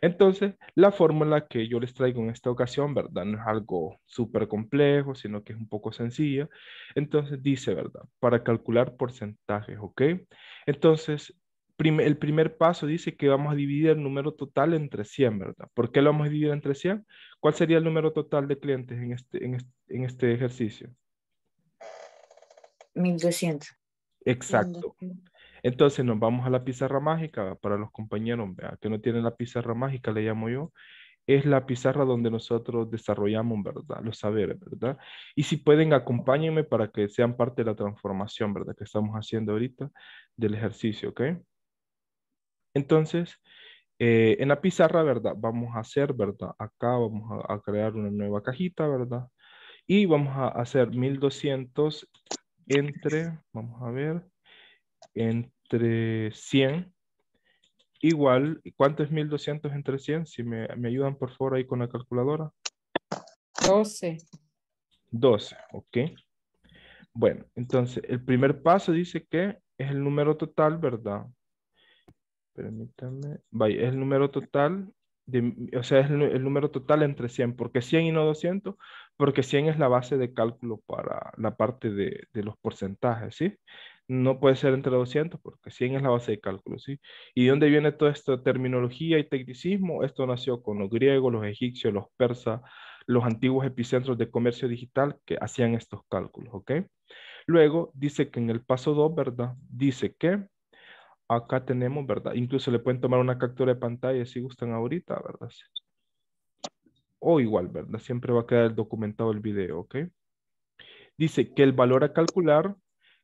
Entonces, la fórmula que yo les traigo en esta ocasión, ¿verdad? No es algo súper complejo, sino que es un poco sencilla. Entonces, dice, ¿verdad? Para calcular porcentajes, ¿ok? Entonces, el primer paso dice que vamos a dividir el número total entre 100, ¿verdad? ¿Por qué lo vamos a dividir entre 100? ¿Cuál sería el número total de clientes en este, en este ejercicio? 1200. Exacto. Entonces nos vamos a la pizarra mágica para los compañeros ¿Vean? que no tienen la pizarra mágica, le llamo yo. Es la pizarra donde nosotros desarrollamos, ¿verdad? Los saberes, ¿verdad? Y si pueden, acompáñenme para que sean parte de la transformación, ¿verdad? Que estamos haciendo ahorita del ejercicio, ¿ok? Entonces, eh, en la pizarra, ¿verdad? Vamos a hacer, ¿verdad? Acá vamos a, crear una nueva cajita, ¿verdad? Y vamos a hacer 1200 entre, vamos a ver, entre... 100 igual, ¿cuánto es 1200 entre 100? Si me, ayudan por favor ahí con la calculadora. 12. 12, ok. Bueno, entonces el primer paso dice que es el número total, ¿verdad? Permítanme, vaya, es el número total, o sea, es el, número total entre 100. ¿Por qué 100 y no 200? Porque 100 es la base de cálculo para la parte de, de los porcentajes, ¿sí? no puede ser entre 200 porque 100 es la base de cálculo, ¿sí? ¿Y de dónde viene toda esta terminología y tecnicismo? Esto nació con los griegos, los egipcios, los persas, los antiguos epicentros de comercio digital que hacían estos cálculos, ¿ok? Luego dice que en el paso 2, ¿verdad? Dice que acá tenemos, ¿verdad? Incluso le pueden tomar una captura de pantalla si gustan ahorita, ¿verdad? O igual, ¿verdad? Siempre va a quedar documentado el video, ¿ok? Dice que el valor a calcular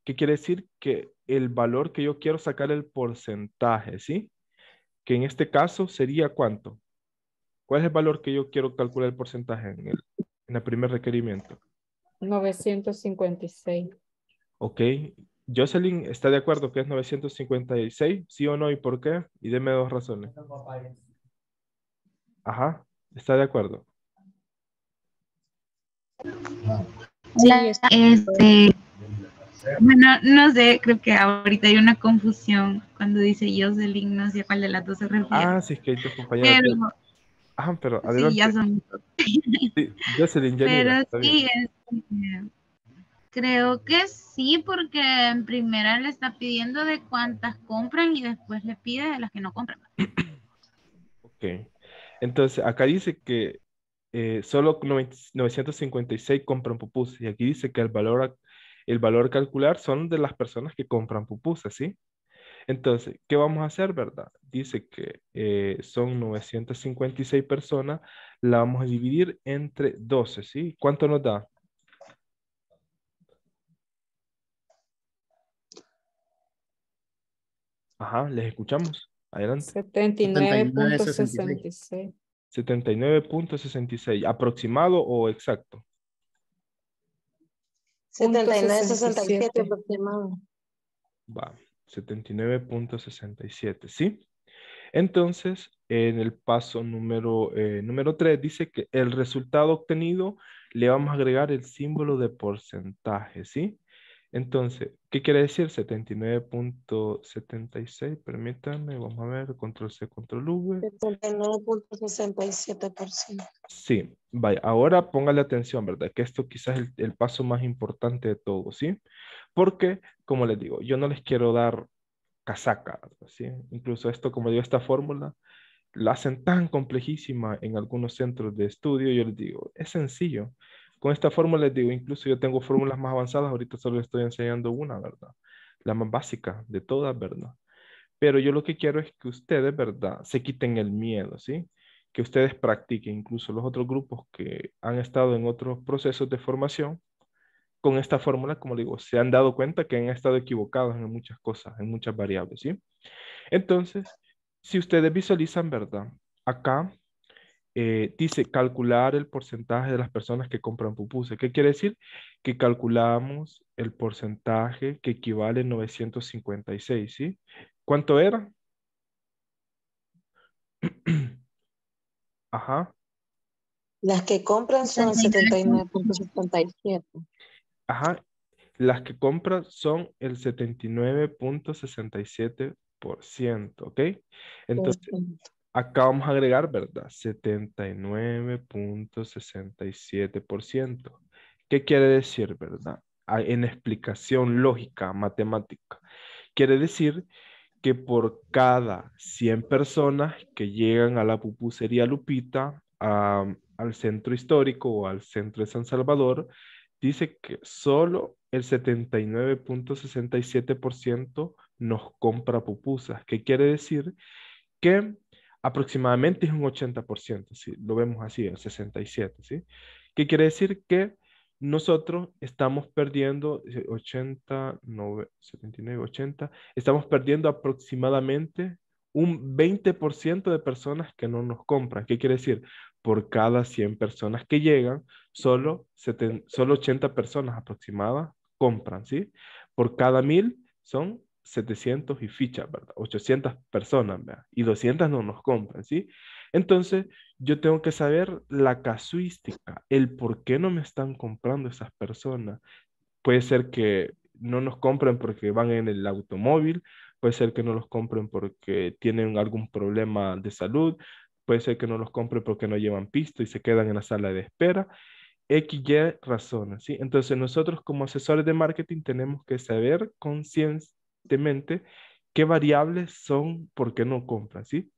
¿Qué quiere decir? Que el valor que yo quiero sacar el porcentaje, ¿sí? Que en este caso sería cuánto. ¿Cuál es el valor que yo quiero calcular el porcentaje en el, en el primer requerimiento? 956. Ok. Jocelyn, ¿está de acuerdo que es 956? ¿Sí o no? ¿Y por qué? Y deme dos razones. Ajá. ¿Está de acuerdo? Sí, está. Este, bueno, no sé, creo que ahorita hay una confusión cuando dice Jocelyn, no sé cuál de las dos se refiere. Ah, sí, es que hay tu compañero. Pero, ah, pero adelante. Sí, ya son sí, Jocelyn, Pero sí, creo que sí, porque en primera le está pidiendo de cuántas compran y después le pide de las que no compran. ok. Entonces, acá dice que eh, solo 956 compran pupus y aquí dice que el valor el valor calcular son de las personas que compran pupusas, ¿sí? Entonces, ¿qué vamos a hacer, verdad? Dice que eh, son 956 personas, la vamos a dividir entre 12, ¿sí? ¿Cuánto nos da? Ajá, les escuchamos. Adelante. 79.66. 79.66. ¿Aproximado o exacto? 79.67 aproximadamente. Va, 79.67, ¿sí? Entonces, en el paso número, eh, número 3 dice que el resultado obtenido le vamos a agregar el símbolo de porcentaje, ¿sí? Entonces, ¿qué quiere decir 79.76? Permítanme, vamos a ver, control C, control V. 79.67%. Sí, vaya, ahora póngale atención, ¿verdad? Que esto quizás es el, paso más importante de todo, ¿sí? Porque, como les digo, yo no les quiero dar casaca, ¿sí? Incluso esto, como digo, esta fórmula la hacen tan complejísima en algunos centros de estudio, yo les digo, es sencillo. Con esta fórmula les digo, incluso yo tengo fórmulas más avanzadas, ahorita solo les estoy enseñando una, ¿verdad? La más básica de todas, ¿verdad? Pero yo lo que quiero es que ustedes, ¿verdad? Se quiten el miedo, ¿sí? Que ustedes practiquen, incluso los otros grupos que han estado en otros procesos de formación, con esta fórmula, como digo, se han dado cuenta que han estado equivocados en muchas cosas, en muchas variables, ¿sí? Entonces, si ustedes visualizan, ¿verdad? Acá eh, dice calcular el porcentaje de las personas que compran pupusas. ¿Qué quiere decir? Que calculamos el porcentaje que equivale a 956, ¿sí? ¿Cuánto era? Ajá. Las que compran son 79.67. Ajá. Las que compran son el 79.67%, ¿ok? Entonces, Acá vamos a agregar, ¿verdad? 79.67%. ¿Qué quiere decir, verdad? En explicación lógica, matemática. Quiere decir que por cada 100 personas que llegan a la pupusería Lupita, al centro histórico o al centro de San Salvador, dice que solo el 79.67% nos compra pupusas, ¿Qué quiere decir que aproximadamente es un 80%, si ¿sí? lo vemos así, el 67%, ¿sí? ¿Qué quiere decir? Que nosotros estamos perdiendo 80, 9, 79, 80, estamos perdiendo aproximadamente un 20% de personas que no nos compran. ¿Qué quiere decir? Por cada 100 personas que llegan, solo, 80 personas aproximadas compran, ¿sí? Por cada 1000 son 700 y fichas, ¿verdad? 800 personas, ¿verdad? Y 200 no nos compran, ¿sí? Entonces, yo tengo que saber la casuística, el por qué no me están comprando esas personas. Puede ser que no nos compren porque van en el automóvil, puede ser que no los compren porque tienen algún problema de salud, puede ser que no los compren porque no llevan pisto y se quedan en la sala de espera. XY razones, ¿sí? Entonces nosotros como asesores de marketing tenemos que saber conciencia qué variables son porque no compran, ¿sí?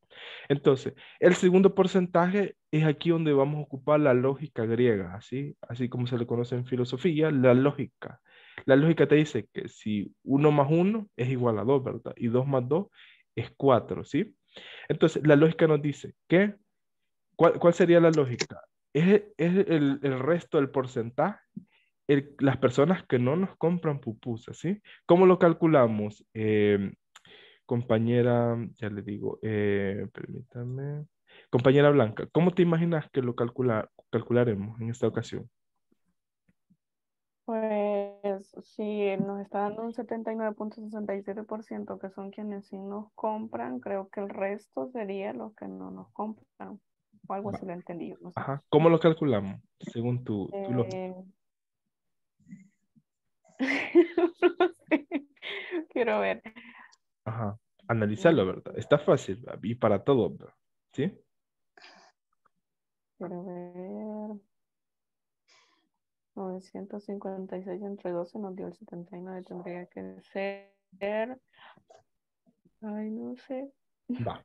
Entonces, el segundo porcentaje es aquí donde vamos a ocupar la lógica griega, así, así como se le conoce en filosofía, la lógica. La lógica te dice que si uno más uno es igual a dos, ¿verdad? Y dos más dos es cuatro, ¿sí? Entonces, la lógica nos dice ¿Qué? ¿cuál, sería la lógica? Es, es el, el resto del porcentaje las personas que no nos compran pupusas, ¿sí? ¿Cómo lo calculamos? Em, compañera, ya le digo, eh, permítame. Compañera Blanca, ¿cómo te imaginas que lo calcula, calcularemos en esta ocasión? Pues si nos está dando un 79.67% que son quienes sí nos compran, creo que el resto sería los que no nos compran. O algo así lo entendido. Ajá. ¿Cómo lo calculamos según tú. Quiero ver. Ajá. Analizarlo, ¿verdad? Está fácil y para todo, ¿verdad? ¿sí? Quiero ver. 956 entre 12 nos dio el 79. Tendría que ser. Ay, no sé. Va.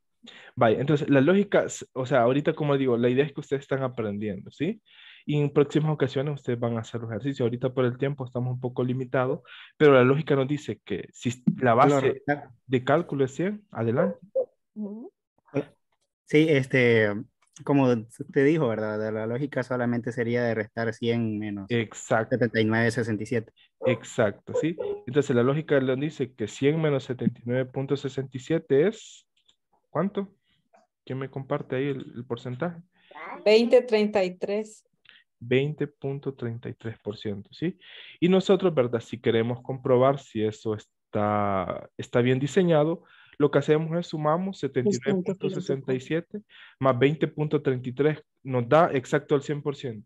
Vaya, entonces la lógica, o sea, ahorita como digo, la idea es que ustedes están aprendiendo, ¿sí? y en próximas ocasiones ustedes van a hacer los ejercicios. Ahorita por el tiempo estamos un poco limitados, pero la lógica nos dice que si la base de cálculo es 100, adelante. Sí, este, como te dijo, ¿verdad? La lógica solamente sería de restar 100 menos Exacto. Exacto, ¿sí? Entonces la lógica nos dice que 100 menos 79.67 es... ¿Cuánto? ¿Quién me comparte ahí el porcentaje? 20.33. 20.33%, ¿sí? Y nosotros, ¿verdad? Si queremos comprobar si eso está, está bien diseñado, lo que hacemos es sumamos 79.67 más 20.33 nos da exacto al 100%.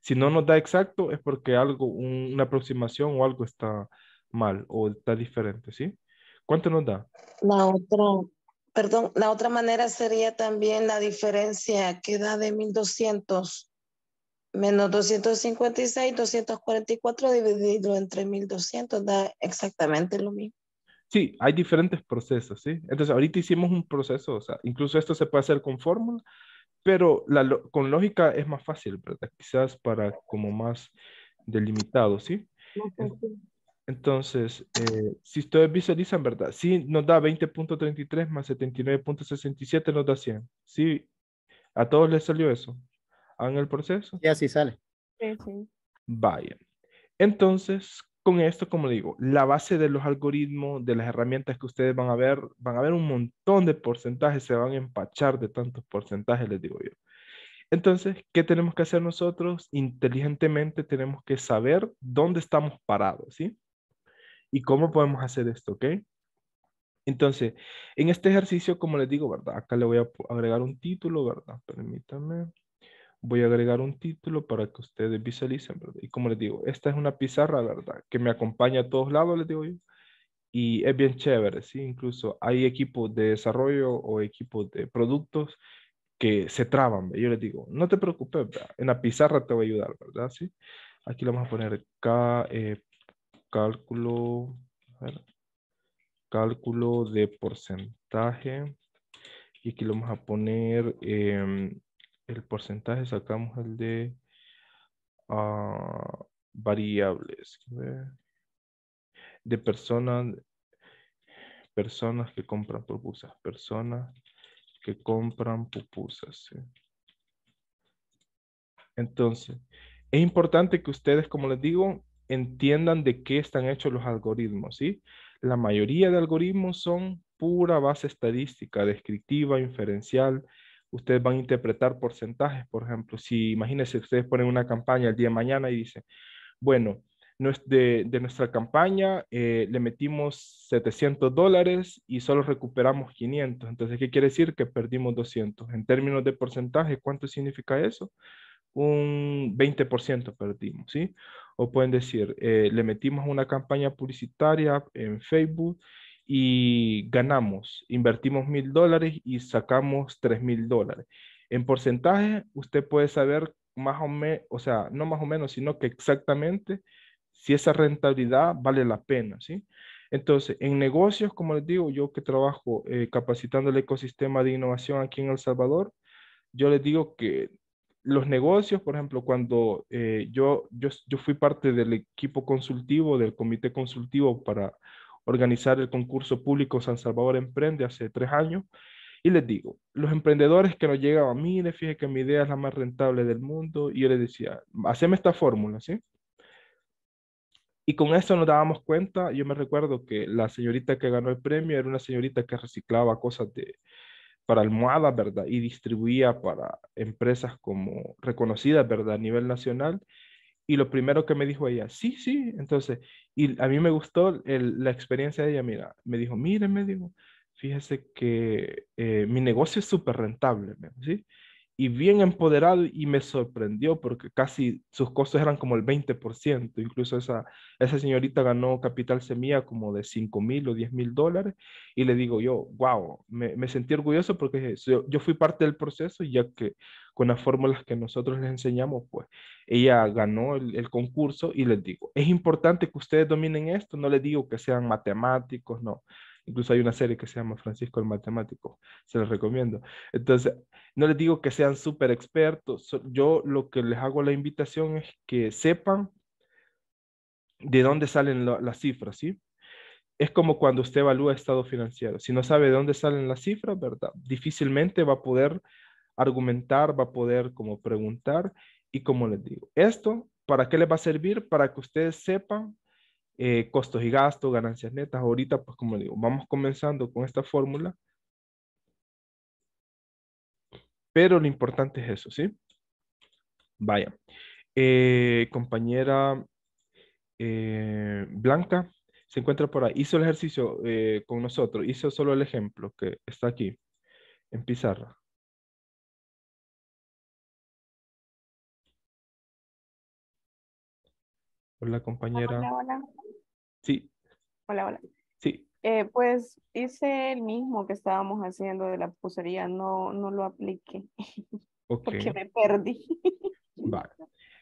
Si no nos da exacto es porque algo, una aproximación o algo está mal o está diferente, ¿sí? ¿Cuánto nos da? La otra, perdón, la otra manera sería también la diferencia que da de 1200 menos 256, 244 dividido entre 1200 da exactamente lo mismo. Sí, hay diferentes procesos, ¿sí? Entonces, ahorita hicimos un proceso, o sea, incluso esto se puede hacer con fórmula, pero la, con lógica es más fácil, ¿verdad? Quizás para como más delimitado, ¿sí? Entonces, eh, si ustedes visualizan, ¿verdad? Sí, nos da 20.33 más 79.67 nos da 100. Sí, a todos les salió eso en el proceso. Y así sale. Vaya. Entonces, con esto, como digo, la base de los algoritmos, de las herramientas que ustedes van a ver, van a ver un montón de porcentajes, se van a empachar de tantos porcentajes, les digo yo. Entonces, ¿qué tenemos que hacer nosotros? Inteligentemente tenemos que saber dónde estamos parados, ¿sí? ¿Y cómo podemos hacer esto, ok? Entonces, en este ejercicio, como les digo, ¿verdad? Acá le voy a agregar un título, ¿verdad? Permítame voy a agregar un título para que ustedes visualicen, Y como les digo, esta es una pizarra, ¿verdad? Que me acompaña a todos lados, les digo yo. Y es bien chévere, ¿sí? Incluso hay equipos de desarrollo o equipos de productos que se traban. Yo les digo, no te preocupes, ¿verdad? en la pizarra te voy a ayudar, ¿verdad? ¿Sí? Aquí le vamos a poner eh, cálculo, cálculo de porcentaje. Y aquí lo vamos a poner em, el porcentaje sacamos el de ah, variables de personas personas que compran pupusas personas que compran pupusas entonces es importante que ustedes como les digo entiendan de qué están hechos los algoritmos sí la mayoría de algoritmos son pura base estadística descriptiva inferencial ustedes van a interpretar porcentajes, por ejemplo. Si imagínense, ustedes ponen una campaña el día de mañana y dicen, bueno, de, de nuestra campaña eh, le metimos 700 dólares y solo recuperamos 500. Entonces, ¿qué quiere decir? Que perdimos 200. En términos de porcentaje, ¿cuánto significa eso? Un 20% perdimos, ¿sí? O pueden decir, eh, le metimos una campaña publicitaria en Facebook y ganamos, invertimos mil dólares y sacamos tres mil dólares. En porcentaje, usted puede saber más o menos, o sea, no más o menos, sino que exactamente si esa rentabilidad vale la pena, ¿sí? Entonces, en negocios, como les digo, yo que trabajo eh, capacitando el ecosistema de innovación aquí en El Salvador, yo les digo que los negocios, por ejemplo, cuando eh, yo, yo, yo fui parte del equipo consultivo, del comité consultivo para organizar el concurso público San Salvador Emprende hace tres años. Y les digo, los emprendedores que nos llegaban, a mí, les fíjese que mi idea es la más rentable del mundo. Y yo les decía, haceme esta fórmula, ¿sí? Y con eso nos dábamos cuenta, yo me recuerdo que la señorita que ganó el premio era una señorita que reciclaba cosas de, para almohadas, ¿verdad? Y distribuía para empresas como reconocidas, ¿verdad? A nivel nacional. Y lo primero que me dijo ella, sí, sí, entonces, y a mí me gustó la experiencia de ella, mira, me dijo, mire, me dijo, fíjese que eh, mi negocio es súper rentable, ¿sí? y bien empoderado y me sorprendió porque casi sus costos eran como el 20%, incluso esa, esa señorita ganó capital semilla como de 5 mil o 10 mil dólares y le digo yo, wow, me, sentí orgulloso porque yo, fui parte del proceso ya que con las fórmulas que nosotros les enseñamos, pues ella ganó el, el concurso y les digo, es importante que ustedes dominen esto, no les digo que sean matemáticos, no Incluso hay una serie que se llama Francisco el Matemático, se los recomiendo. Entonces, no les digo que sean súper expertos, yo lo que les hago la invitación es que sepan de dónde salen las cifras, ¿sí? Es como cuando usted evalúa estado financiero. Si no sabe de dónde salen las cifras, ¿verdad? Difícilmente va a poder argumentar, va a poder como preguntar. Y como les digo, esto, ¿para qué les va a servir? Para que ustedes sepan eh, costos y gastos, ganancias netas. Ahorita, pues como digo, vamos comenzando con esta fórmula. Pero lo importante es eso, ¿sí? Vaya. Eh, compañera eh, Blanca se encuentra por ahí. Hizo el ejercicio con nosotros. Hizo solo el ejemplo que está aquí en pizarra. Hola compañera. Hola, hola. Sí. Hola, hola. Sí. Eh, pues hice el mismo que estábamos haciendo de la pupusería, no, no lo apliqué. Porque me perdí. Vale.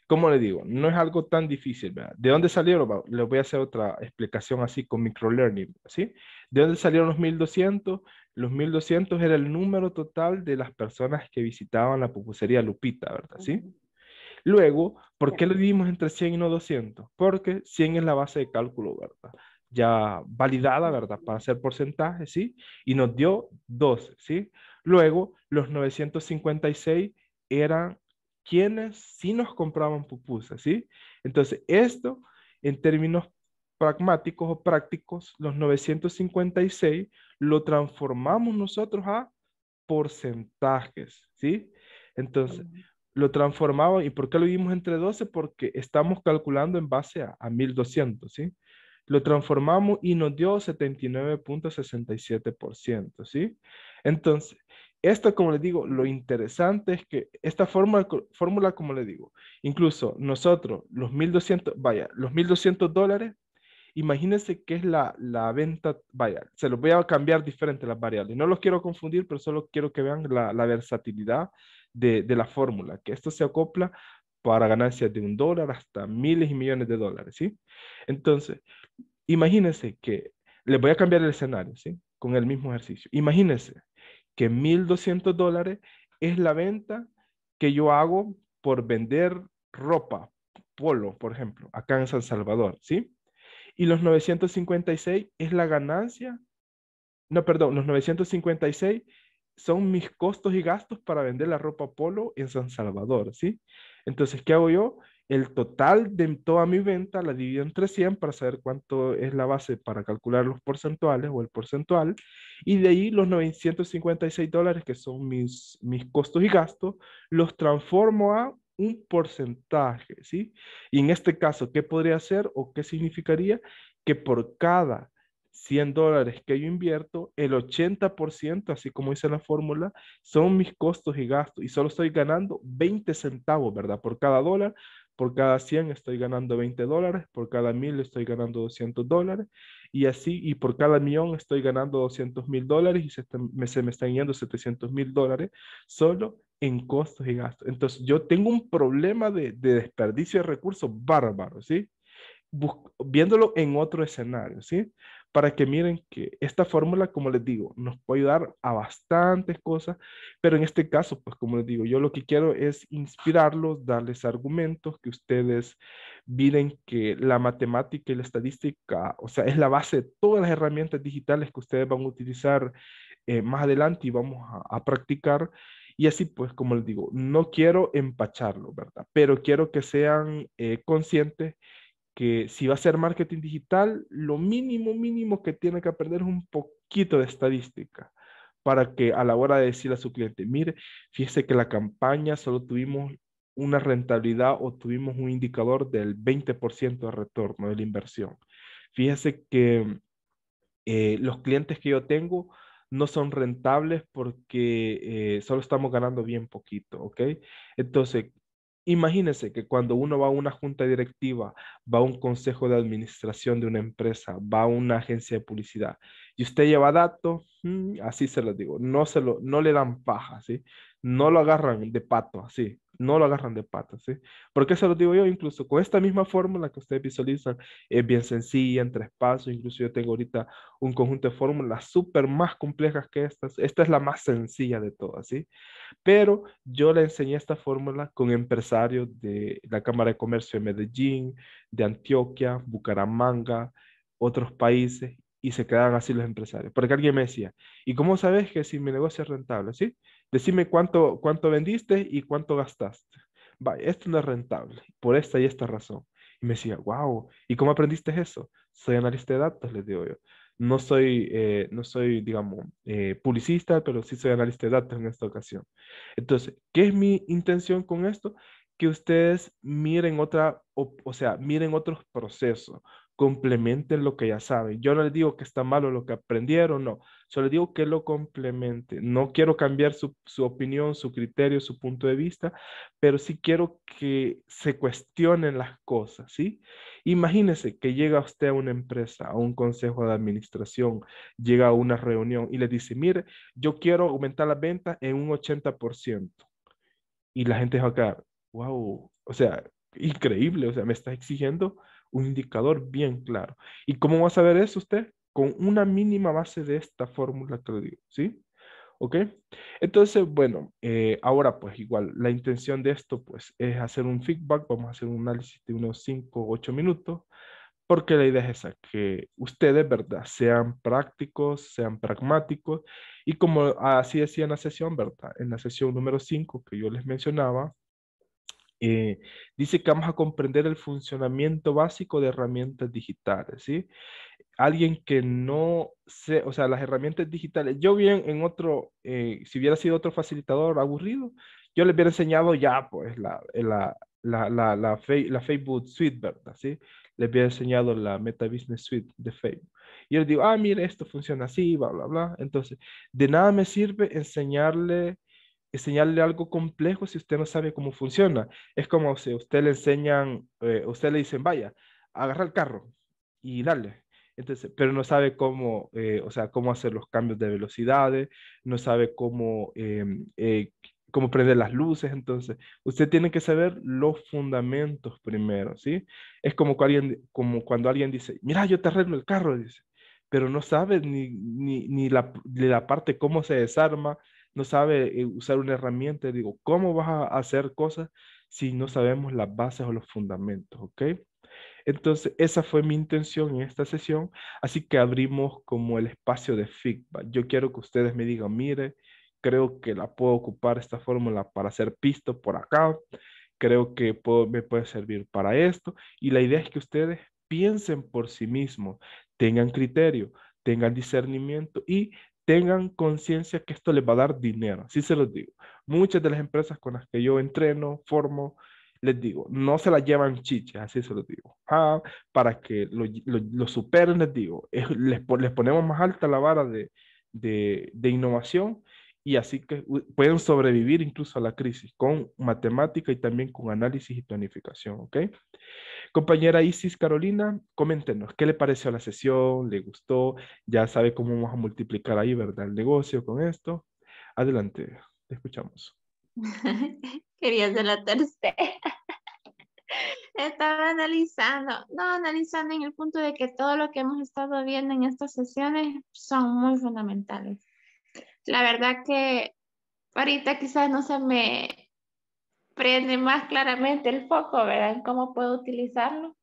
Como le digo, no es algo tan difícil, ¿verdad? ¿De dónde salieron? Les voy a hacer otra explicación así con microlearning, ¿sí? ¿De dónde salieron los 1200? Los 1200 era el número total de las personas que visitaban la pupusería Lupita, ¿verdad? ¿Sí? Luego, ¿por qué lo dividimos entre 100 y no 200? Porque 100 es la base de cálculo, ¿verdad? Ya validada, ¿verdad? Para hacer porcentajes, ¿sí? Y nos dio 12, ¿sí? Luego, los 956 eran quienes sí nos compraban pupusas, ¿sí? Entonces, esto, en términos pragmáticos o prácticos, los 956 lo transformamos nosotros a porcentajes, ¿sí? Entonces, lo transformaba. ¿Y por qué lo dimos entre 12? Porque estamos calculando en base a, a 1200, ¿sí? Lo transformamos y nos dio 79.67%, ¿sí? Entonces, esto, como les digo, lo interesante es que esta fórmula, fórmula como les digo, incluso nosotros, los 1200, vaya, los 1200 dólares, imagínense que es la, venta, vaya, se los voy a cambiar diferente las variables. No los quiero confundir, pero solo quiero que vean la, la versatilidad de, la fórmula, que esto se acopla para ganancias de un dólar hasta miles y millones de dólares, ¿sí? Entonces, imagínense que, les voy a cambiar el escenario, ¿sí? Con el mismo ejercicio. Imagínense que 1.200 dólares es la venta que yo hago por vender ropa, polo, por ejemplo, acá en San Salvador, ¿sí? Y los 956 es la ganancia, no, perdón, los 956 son mis costos y gastos para vender la ropa polo en San Salvador, ¿sí? Entonces, ¿qué hago yo? El total de toda mi venta la divido entre 100 para saber cuánto es la base para calcular los porcentuales o el porcentual. Y de ahí los 956 dólares que son mis, mis costos y gastos, los transformo a un porcentaje, ¿sí? Y en este caso, ¿qué podría ser o qué significaría? Que por cada 100 dólares que yo invierto, el 80%, así como dice la fórmula, son mis costos y gastos y solo estoy ganando 20 centavos, ¿verdad? Por cada dólar, por cada 100 estoy ganando 20 dólares, por cada 1000 estoy ganando 200 dólares y así, y por cada millón estoy ganando 200 mil dólares y se, me, están yendo 700 mil dólares solo en costos y gastos. Entonces yo tengo un problema de, de desperdicio de recursos bárbaro, ¿sí? viéndolo en otro escenario, ¿sí? para que miren que esta fórmula, como les digo, nos puede ayudar a bastantes cosas, pero en este caso, pues como les digo, yo lo que quiero es inspirarlos, darles argumentos que ustedes miren que la matemática y la estadística, o sea, es la base de todas las herramientas digitales que ustedes van a utilizar eh, más adelante y vamos a, practicar. Y así, pues, como les digo, no quiero empacharlo, ¿verdad? Pero quiero que sean eh, conscientes que si va a ser marketing digital, lo mínimo, mínimo que tiene que aprender es un poquito de estadística para que a la hora de decirle a su cliente, mire, fíjese que la campaña solo tuvimos una rentabilidad o tuvimos un indicador del 20% de retorno de la inversión. Fíjese que eh, los clientes que yo tengo no son rentables porque eh, solo estamos ganando bien poquito, ¿ok? Entonces, Imagínense que cuando uno va a una junta directiva, va a un consejo de administración de una empresa, va a una agencia de publicidad y usted lleva datos, mm, así se lo digo, no, se lo, no le dan paja, ¿sí? no lo agarran de pato, así, no lo agarran de pato, ¿sí? Porque eso lo digo yo, incluso con esta misma fórmula que ustedes visualizan, es bien sencilla, en tres pasos, incluso yo tengo ahorita un conjunto de fórmulas súper más complejas que estas, esta es la más sencilla de todas, ¿sí? Pero yo le enseñé esta fórmula con empresarios de la Cámara de Comercio de Medellín, de Antioquia, Bucaramanga, otros países, y se quedaban así los empresarios. Porque alguien me decía, ¿y cómo sabes que si mi negocio es rentable? ¿Sí? Decime cuánto, cuánto vendiste y cuánto gastaste. Vaya, esto no es rentable, por esta y esta razón. Y me decía, wow, ¿y cómo aprendiste eso? Soy analista de datos, les digo yo. No soy, eh, no soy digamos, eh, publicista, pero sí soy analista de datos en esta ocasión. Entonces, ¿qué es mi intención con esto? Que ustedes miren otra, o, o sea, miren otros procesos, complementen lo que ya saben. Yo no les digo que está malo lo que aprendieron, no. Solo les digo que lo complementen. No quiero cambiar su, opinión, su criterio, su punto de vista, pero sí quiero que se cuestionen las cosas, ¿sí? Imagínese que llega usted a una empresa, a un consejo de administración, llega a una reunión y le dice, mire, yo quiero aumentar la venta en un 80%. Y la gente va a quedar, wow, o sea, increíble, o sea, me está exigiendo un indicador bien claro. ¿Y cómo va a saber eso usted? Con una mínima base de esta fórmula que le digo, ¿sí? ¿Ok? Entonces, bueno, eh, ahora pues igual, la intención de esto pues es hacer un feedback, vamos a hacer un análisis de unos 5 o 8 minutos, porque la idea es esa, que ustedes, ¿verdad? Sean prácticos, sean pragmáticos, y como así decía en la sesión, ¿verdad? En la sesión número 5 que yo les mencionaba, eh, dice que vamos a comprender el funcionamiento básico de herramientas digitales, ¿sí? Alguien que no sé, o sea, las herramientas digitales. Yo bien en otro, eh, si hubiera sido otro facilitador aburrido, yo les hubiera enseñado ya, pues, la, eh, la, la, la, la, Facebook Suite, ¿verdad? ¿Sí? Les hubiera enseñado la Meta Business Suite de Facebook. Y yo les digo, ah, mire, esto funciona así, bla, bla, bla. Entonces, de nada me sirve enseñarle enseñarle algo complejo si usted no sabe cómo funciona. Es como si usted le enseñan, eh, usted le dicen, vaya, agarra el carro y dale. Entonces, pero no sabe cómo, eh, o sea, cómo hacer los cambios de velocidades, no sabe cómo, em, eh, cómo prender las luces. Entonces, usted tiene que saber los fundamentos primero, ¿sí? Es como, alguien, como cuando alguien dice, mira, yo te arreglo el carro, dice, pero no sabe ni, ni, la, ni la parte cómo se desarma, no sabe eh, usar una herramienta, digo, ¿cómo vas a hacer cosas si no sabemos las bases o los fundamentos? ¿Ok? Entonces, esa fue mi intención en esta sesión, así que abrimos como el espacio de feedback. Yo quiero que ustedes me digan, mire, creo que la puedo ocupar esta fórmula para hacer pisto por acá, creo que me puede servir para esto, y la idea es que ustedes piensen por sí mismos, tengan criterio, tengan discernimiento y tengan conciencia que esto les va a dar dinero, así se los digo. Muchas de las empresas con las que yo entreno, formo, les digo, no se las llevan chicha, así se los digo. Ah, para que lo, superen, les digo, les, ponemos más alta la vara de, de innovación y así que pueden sobrevivir incluso a la crisis con matemática y también con análisis y planificación, ¿ok? Compañera Isis Carolina, coméntenos, ¿qué le pareció la sesión? ¿Le gustó? Ya sabe cómo vamos a multiplicar ahí, ¿verdad? El negocio con esto. Adelante, te escuchamos. Quería ser la tercera. Estaba analizando, no, analizando en el punto de que todo lo que hemos estado viendo en estas sesiones son muy fundamentales la verdad que ahorita quizás no se me prende más claramente el foco, ¿verdad? En cómo puedo utilizarlo.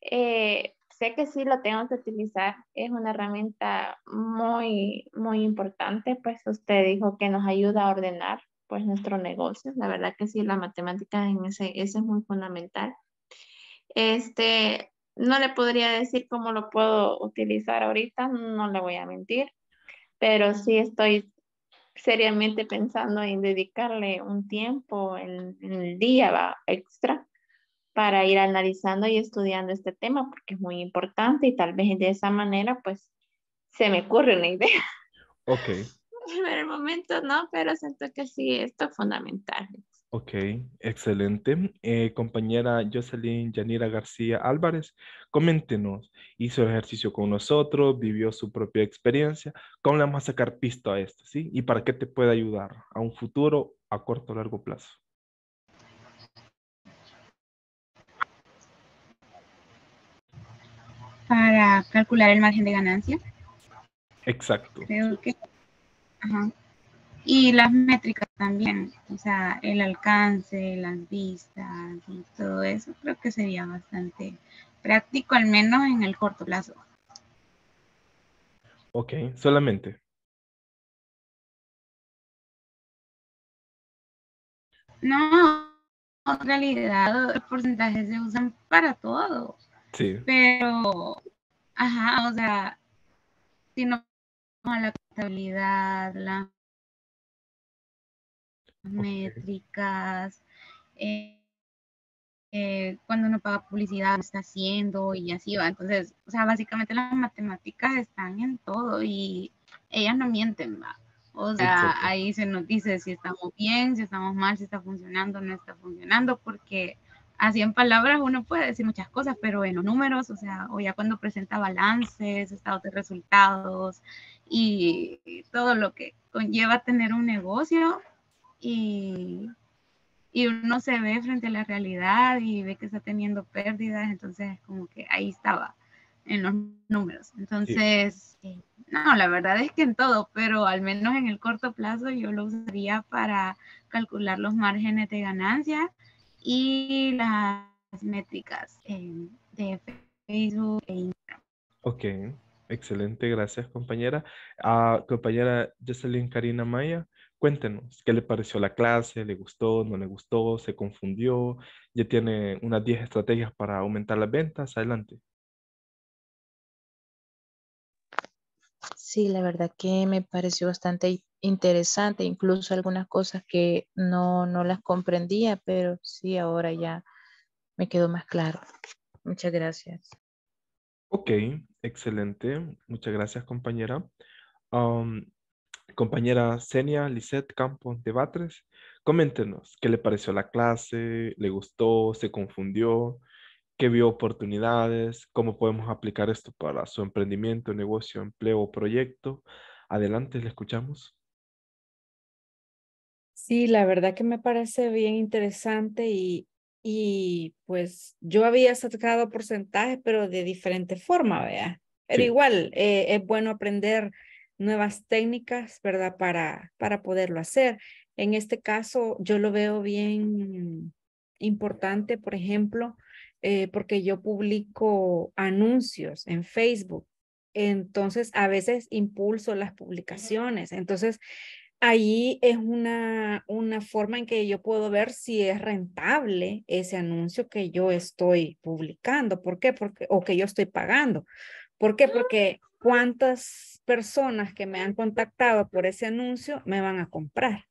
Eh, sé que sí lo tengo que utilizar, es una herramienta muy, muy importante, pues usted dijo que nos ayuda a ordenar pues nuestro negocio, la verdad que sí, la matemática en ese, ese es muy fundamental. Este, no le podría decir cómo lo puedo utilizar ahorita, no le voy a mentir, pero sí estoy seriamente pensando en dedicarle un tiempo en, el día ¿va? extra para ir analizando y estudiando este tema porque es muy importante y tal vez de esa manera pues se me ocurre una idea. Ok. En el momento no, pero siento que sí, esto es fundamental. Ok, excelente. Eh, compañera Jocelyn Yanira García Álvarez, Coméntenos, hizo el ejercicio con nosotros, vivió su propia experiencia, ¿cómo le vamos a sacar pista a esto? ¿sí? ¿Y para qué te puede ayudar a un futuro a corto o largo plazo? Para calcular el margen de ganancia. Exacto. Creo que. Y las métricas también, o sea, el alcance, las vistas y todo eso, creo que sería bastante práctico, al menos en el corto plazo. Ok, solamente. No, en realidad los porcentajes se usan para todo. Sí. Pero, ajá, o sea, si no la contabilidad, las métricas, eh, eh, cuando uno paga publicidad, está haciendo y así va. Entonces, o sea, básicamente las matemáticas están en todo y ellas no mienten, va. O sea, ahí se nos dice si estamos bien, si estamos mal, si está funcionando, no está funcionando, porque así en palabras uno puede decir muchas cosas, pero en los números, o sea, o ya cuando presenta balances, estados de resultados y todo lo que conlleva tener un negocio y y uno se ve frente a la realidad y ve que está teniendo pérdidas, entonces como que ahí estaba en los números. Entonces, no, la verdad es que en todo, pero al menos en el corto plazo yo lo usaría para calcular los márgenes de ganancia y las métricas em, de Facebook e Instagram. Ok, excelente, gracias compañera. a ah, compañera Jocelyn Karina Maya, Cuéntenos, ¿qué le pareció la clase? ¿Le gustó? ¿No le gustó? ¿Se confundió? ¿Ya tiene unas 10 estrategias para aumentar las ventas? Adelante. Sí, la verdad que me pareció bastante interesante, incluso algunas cosas que no, no las comprendía, pero sí, ahora ya me quedó más claro. Muchas gracias. Ok, excelente. Muchas gracias, compañera. Um, compañera Senia Lisette Campos de Batres, coméntenos qué le pareció la clase, le gustó, se confundió, qué vio oportunidades, cómo podemos aplicar esto para su emprendimiento, negocio, empleo o proyecto. Adelante, le escuchamos. Sí, la verdad que me parece bien interesante y, y pues yo había sacado porcentajes, pero de diferente forma, vea. Pero igual eh, es bueno aprender nuevas técnicas, ¿verdad? Para, para poderlo hacer. En este caso, yo lo veo bien importante, por ejemplo, eh, porque yo publico anuncios en Facebook. Entonces, a veces impulso las publicaciones. Entonces, ahí es una, una forma en que yo puedo ver si es rentable ese anuncio que yo estoy publicando. ¿Por qué? Porque, o que yo estoy pagando. ¿Por qué? Porque cuántas personas que me han contactado por ese anuncio me van a comprar,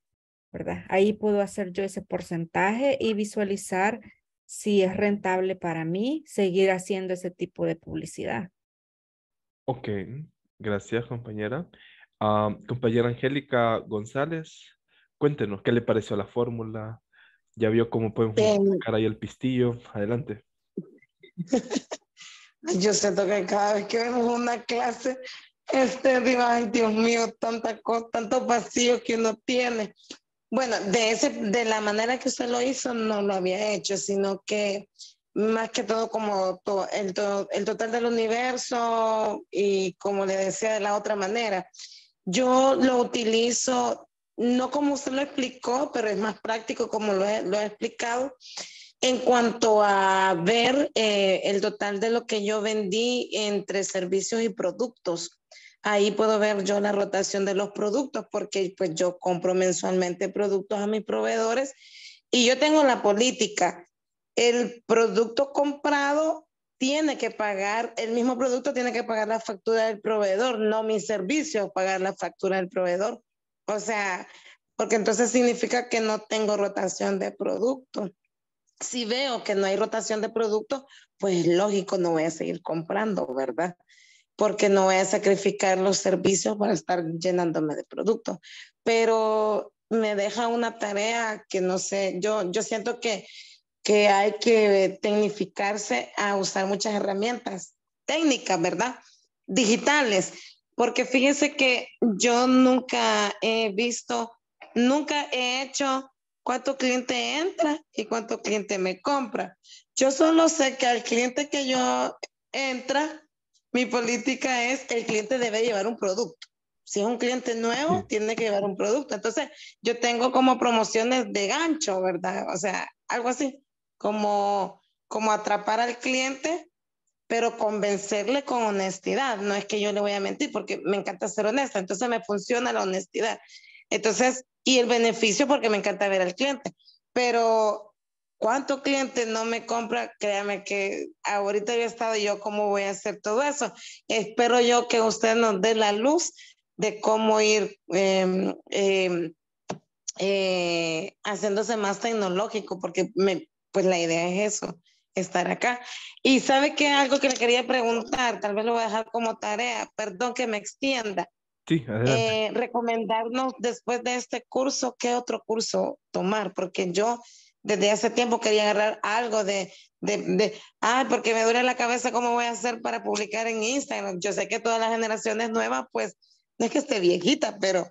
¿verdad? Ahí puedo hacer yo ese porcentaje y visualizar si es rentable para mí seguir haciendo ese tipo de publicidad. Ok, gracias compañera. Ah, compañera Angélica González, cuéntenos, ¿qué le pareció la fórmula? ¿Ya vio cómo podemos sacar ahí el pistillo? Adelante. Yo siento que cada vez que vemos una clase, este, Dios mío, tanta cosa, tantos vacíos que uno tiene. Bueno, de, ese, de la manera que usted lo hizo, no lo había hecho, sino que más que todo como el, el total del universo y como le decía de la otra manera, yo lo utilizo no como usted lo explicó, pero es más práctico como lo he, lo he explicado. En cuanto a ver eh, el total de lo que yo vendí entre servicios y productos, ahí puedo ver yo la rotación de los productos porque pues yo compro mensualmente productos a mis proveedores y yo tengo la política. El producto comprado tiene que pagar, el mismo producto tiene que pagar la factura del proveedor, no mi servicio pagar la factura del proveedor. O sea, porque entonces significa que no tengo rotación de producto si veo que no hay rotación de productos, pues lógico, no voy a seguir comprando, ¿verdad? Porque no voy a sacrificar los servicios para estar llenándome de productos. Pero me deja una tarea que no sé, yo, yo siento que, que hay que tecnificarse a usar muchas herramientas técnicas, ¿verdad? Digitales. Porque fíjense que yo nunca he visto, nunca he hecho cuánto cliente entra y cuánto cliente me compra. Yo solo sé que al cliente que yo entra, mi política es el cliente debe llevar un producto. Si es un cliente nuevo, tiene que llevar un producto. Entonces, yo tengo como promociones de gancho, ¿verdad? O sea, algo así, como, como atrapar al cliente, pero convencerle con honestidad. No es que yo le voy a mentir, porque me encanta ser honesta. Entonces, me funciona la honestidad. Entonces, y el beneficio porque me encanta ver al cliente. Pero ¿cuánto cliente no me compra? Créame que ahorita había he estado yo cómo voy a hacer todo eso. Espero yo que usted nos dé la luz de cómo ir em, em, eh, haciéndose más tecnológico, porque me, pues la idea es eso, estar acá. Y sabe que algo que le quería preguntar, tal vez lo voy a dejar como tarea, perdón que me extienda. Eh, recomendarnos después de este curso, qué otro curso tomar, porque yo desde hace tiempo quería agarrar algo de, de, de, ah porque me duele la cabeza, ¿cómo voy a hacer para publicar en Instagram? Yo sé que todas las generaciones nuevas, pues, no es que esté viejita, pero,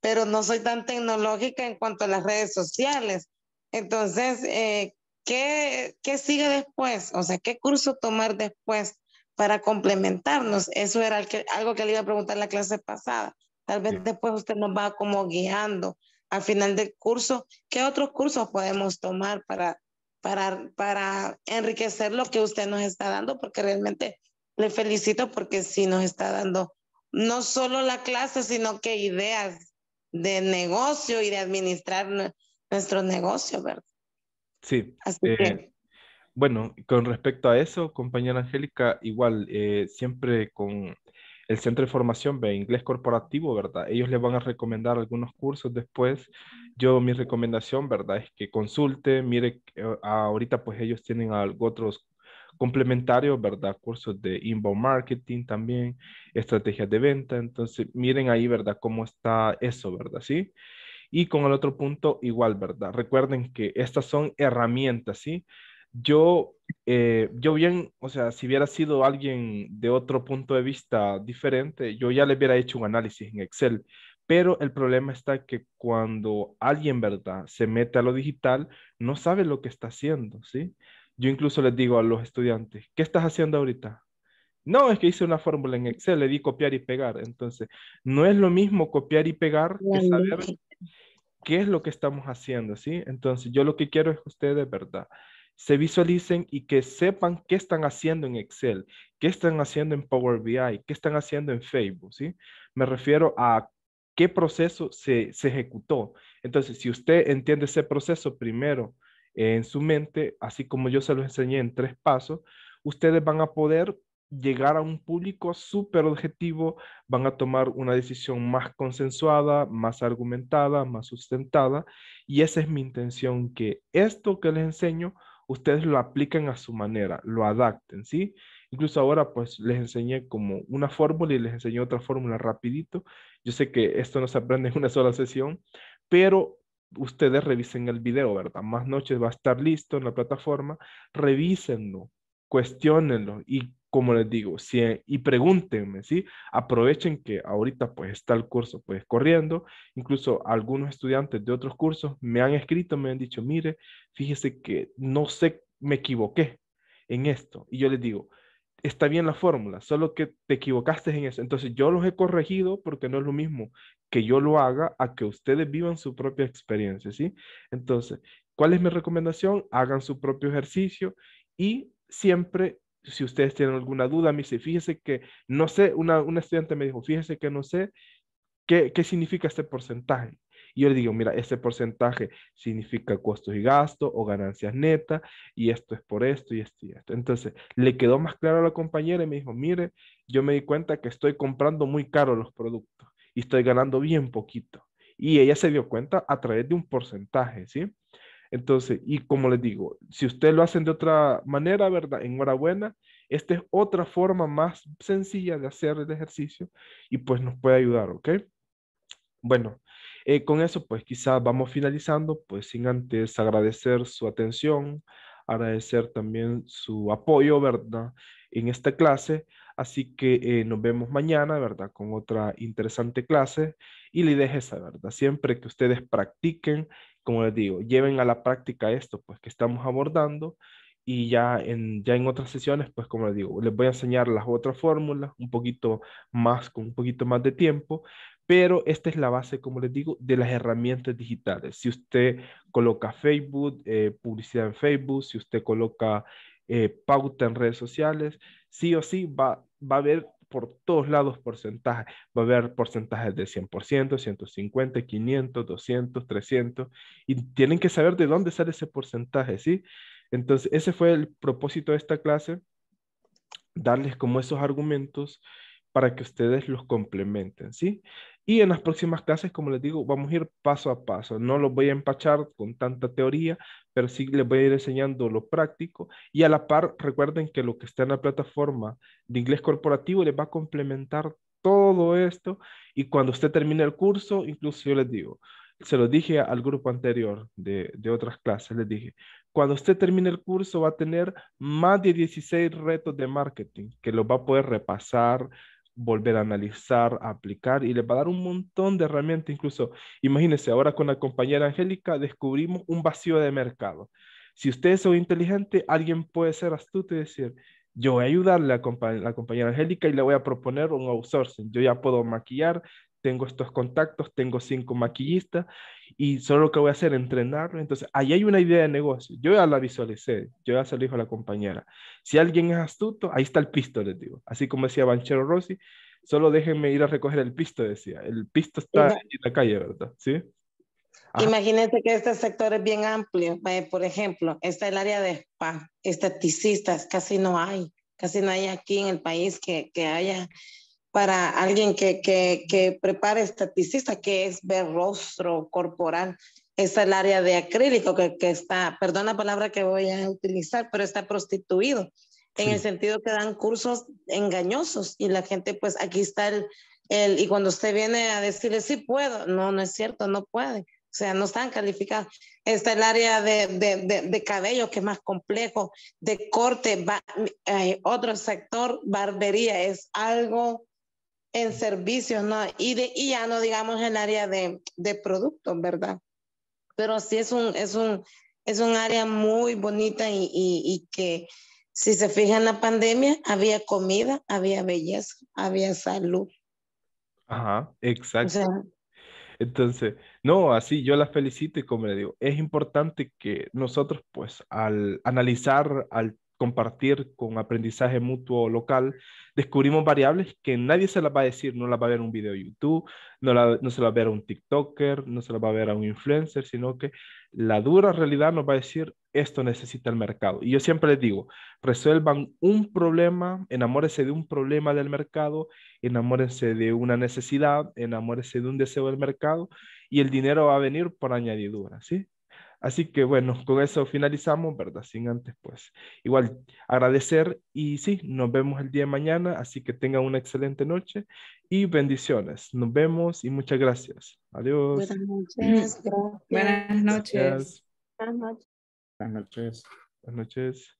pero no soy tan tecnológica en cuanto a las redes sociales. Entonces, eh, ¿qué, ¿qué sigue después? O sea, ¿qué curso tomar después? para complementarnos. Eso era algo que le iba a preguntar en la clase pasada. Tal vez después usted nos va como guiando al final del curso. ¿Qué otros cursos podemos tomar para, para, para enriquecer lo que usted nos está dando? Porque realmente le felicito porque sí nos está dando no solo la clase, sino que ideas de negocio y de administrar nuestro negocio, ¿verdad? Sí. Así que eh, bueno, con respecto a eso, compañera Angélica, igual, eh, siempre con el Centro de Formación de Inglés Corporativo, ¿verdad? Ellos les van a recomendar algunos cursos después. Yo, mi recomendación, ¿verdad? Es que consulte, mire, eh, ahorita pues ellos tienen otros complementarios, ¿verdad? Cursos de inbound marketing también, estrategias de venta. Entonces, miren ahí, ¿verdad? Cómo está eso, ¿verdad? Sí. Y con el otro punto, igual, ¿verdad? Recuerden que estas son herramientas, ¿sí? Yo, eh, yo bien, o sea, si hubiera sido alguien de otro punto de vista diferente, yo ya le hubiera hecho un análisis en Excel. Pero el problema está que cuando alguien, ¿verdad?, se mete a lo digital, no sabe lo que está haciendo, ¿sí? Yo incluso les digo a los estudiantes, ¿qué estás haciendo ahorita? No, es que hice una fórmula en Excel, le di copiar y pegar. Entonces, no es lo mismo copiar y pegar que saber qué es lo que estamos haciendo, ¿sí? Entonces, yo lo que quiero es que ustedes, ¿verdad? se visualicen y que sepan qué están haciendo en Excel, qué están haciendo en Power BI, qué están haciendo en Facebook, ¿sí? Me refiero a qué proceso se, ejecutó. Entonces, si usted entiende ese proceso primero eh, en su mente, así como yo se lo enseñé en tres pasos, ustedes van a poder llegar a un público súper objetivo, van a tomar una decisión más consensuada, más argumentada, más sustentada. Y esa es mi intención, que esto que les enseño ustedes lo aplican a su manera, lo adapten, ¿sí? Incluso ahora pues les enseñé como una fórmula y les enseñé otra fórmula rapidito. Yo sé que esto no se aprende en una sola sesión, pero ustedes revisen el video, ¿verdad? Más noches va a estar listo en la plataforma, revísenlo, cuestionenlo y como les digo, eh, y pregúntenme, ¿sí? Aprovechen que ahorita pues está el curso pues corriendo, incluso algunos estudiantes de otros cursos me han escrito, me han dicho, mire, fíjese que no sé, me equivoqué en esto. Y yo les digo, está bien la fórmula, solo que te equivocaste en eso. Entonces yo los he corregido porque no es lo mismo que yo lo haga a que ustedes vivan su propia experiencia, ¿sí? Entonces, ¿cuál es mi recomendación? Hagan su propio ejercicio y siempre si ustedes tienen alguna duda, me fíjese que no sé, una, estudiante me dijo, fíjese que no sé qué, qué significa este porcentaje. Y yo le digo, mira, este porcentaje significa costos y gastos o ganancias netas, y esto es por esto y esto y esto. Entonces, le quedó más claro a la compañera y me dijo, mire, yo me di cuenta que estoy comprando muy caro los productos y estoy ganando bien poquito. Y ella se dio cuenta a través de un porcentaje, ¿sí? Entonces, y como les digo, si ustedes lo hacen de otra manera, ¿verdad? Enhorabuena. Esta es otra forma más sencilla de hacer el ejercicio y pues nos puede ayudar, ¿ok? Bueno, eh, con eso pues quizás vamos finalizando, pues sin antes agradecer su atención, agradecer también su apoyo, ¿verdad? En esta clase. Así que eh, nos vemos mañana, ¿verdad? Con otra interesante clase. Y le deje, esa, ¿verdad? Siempre que ustedes practiquen como les digo, lleven a la práctica esto, pues que estamos abordando y ya en, ya en otras sesiones, pues como les digo, les voy a enseñar las otras fórmulas, un poquito más, con un poquito más de tiempo, pero esta es la base, como les digo, de las herramientas digitales. Si usted coloca Facebook, eh, publicidad en Facebook, si usted coloca eh, pauta en redes sociales, sí o sí va, va a haber por todos lados porcentaje, Va a haber porcentajes de 100%, 150, 500, 200, 300. Y tienen que saber de dónde sale ese porcentaje, ¿sí? Entonces, ese fue el propósito de esta clase, darles como esos argumentos para que ustedes los complementen, ¿sí? Y en las próximas clases, como les digo, vamos a ir paso a paso. No los voy a empachar con tanta teoría, pero sí les voy a ir enseñando lo práctico. Y a la par, recuerden que lo que está en la plataforma de inglés corporativo les va a complementar todo esto. Y cuando usted termine el curso, incluso yo les digo, se lo dije al grupo anterior de, de, otras clases, les dije, cuando usted termine el curso va a tener más de 16 retos de marketing que los va a poder repasar, volver a analizar, a aplicar y le va a dar un montón de herramientas. Incluso, imagínense, ahora con la compañera Angélica descubrimos un vacío de mercado. Si ustedes son inteligentes, alguien puede ser astuto y decir, yo voy a ayudarle a la compañera Angélica y le voy a proponer un outsourcing. Yo ya puedo maquillar, tengo estos contactos, tengo cinco maquillistas y solo lo que voy a hacer es entrenarlo. Entonces, ahí hay una idea de negocio. Yo ya la visualicé, yo ya se lo a la compañera. Si alguien es astuto, ahí está el pisto, les digo. Así como decía Banchero Rossi, solo déjenme ir a recoger el pisto, decía. El pisto está en la calle, ¿verdad? Sí. Imagínense que este sector es bien amplio. Eh, por ejemplo, está el área de spa, esteticistas, casi no hay. Casi no hay aquí en el país que, que haya para alguien que, que, que prepare estaticista, que es ver rostro corporal. Es el área de acrílico que, está, perdón la palabra que voy a utilizar, pero está prostituido, en el sentido que dan cursos engañosos y la gente, pues aquí está el, y cuando usted viene a decirle, sí puedo, no, no es cierto, no puede. O sea, no están calificados. Está el área de, cabello, que es más complejo, de corte, va hay eh, otro sector, barbería, es algo en servicios, ¿no? Y, de, ya no digamos el área de, de productos, ¿verdad? Pero sí es un, es un, es un área muy bonita y, y, que si se fijan en la pandemia, había comida, había belleza, había salud. Ajá, exacto. entonces, no, así yo las felicito y como le digo, es importante que nosotros pues al analizar, al compartir con aprendizaje mutuo local, descubrimos variables que nadie se las va a decir, no las va a ver un video de YouTube, no, no se las va a ver a un TikToker, no se las va a ver a un influencer, sino que la dura realidad nos va a decir, esto necesita el mercado. Y yo siempre les digo, resuelvan un problema, enamórense de un problema del mercado, enamórense de una necesidad, enamórense de un deseo del mercado y el dinero va a venir por añadidura, ¿sí? Así que bueno, con eso finalizamos, ¿verdad? Sin antes, pues igual agradecer y sí, nos vemos el día de mañana, así que tengan una excelente noche y bendiciones. Nos vemos y muchas gracias. Adiós. Buenas noches. Buenas noches. Buenas noches. Buenas noches. Buenas noches.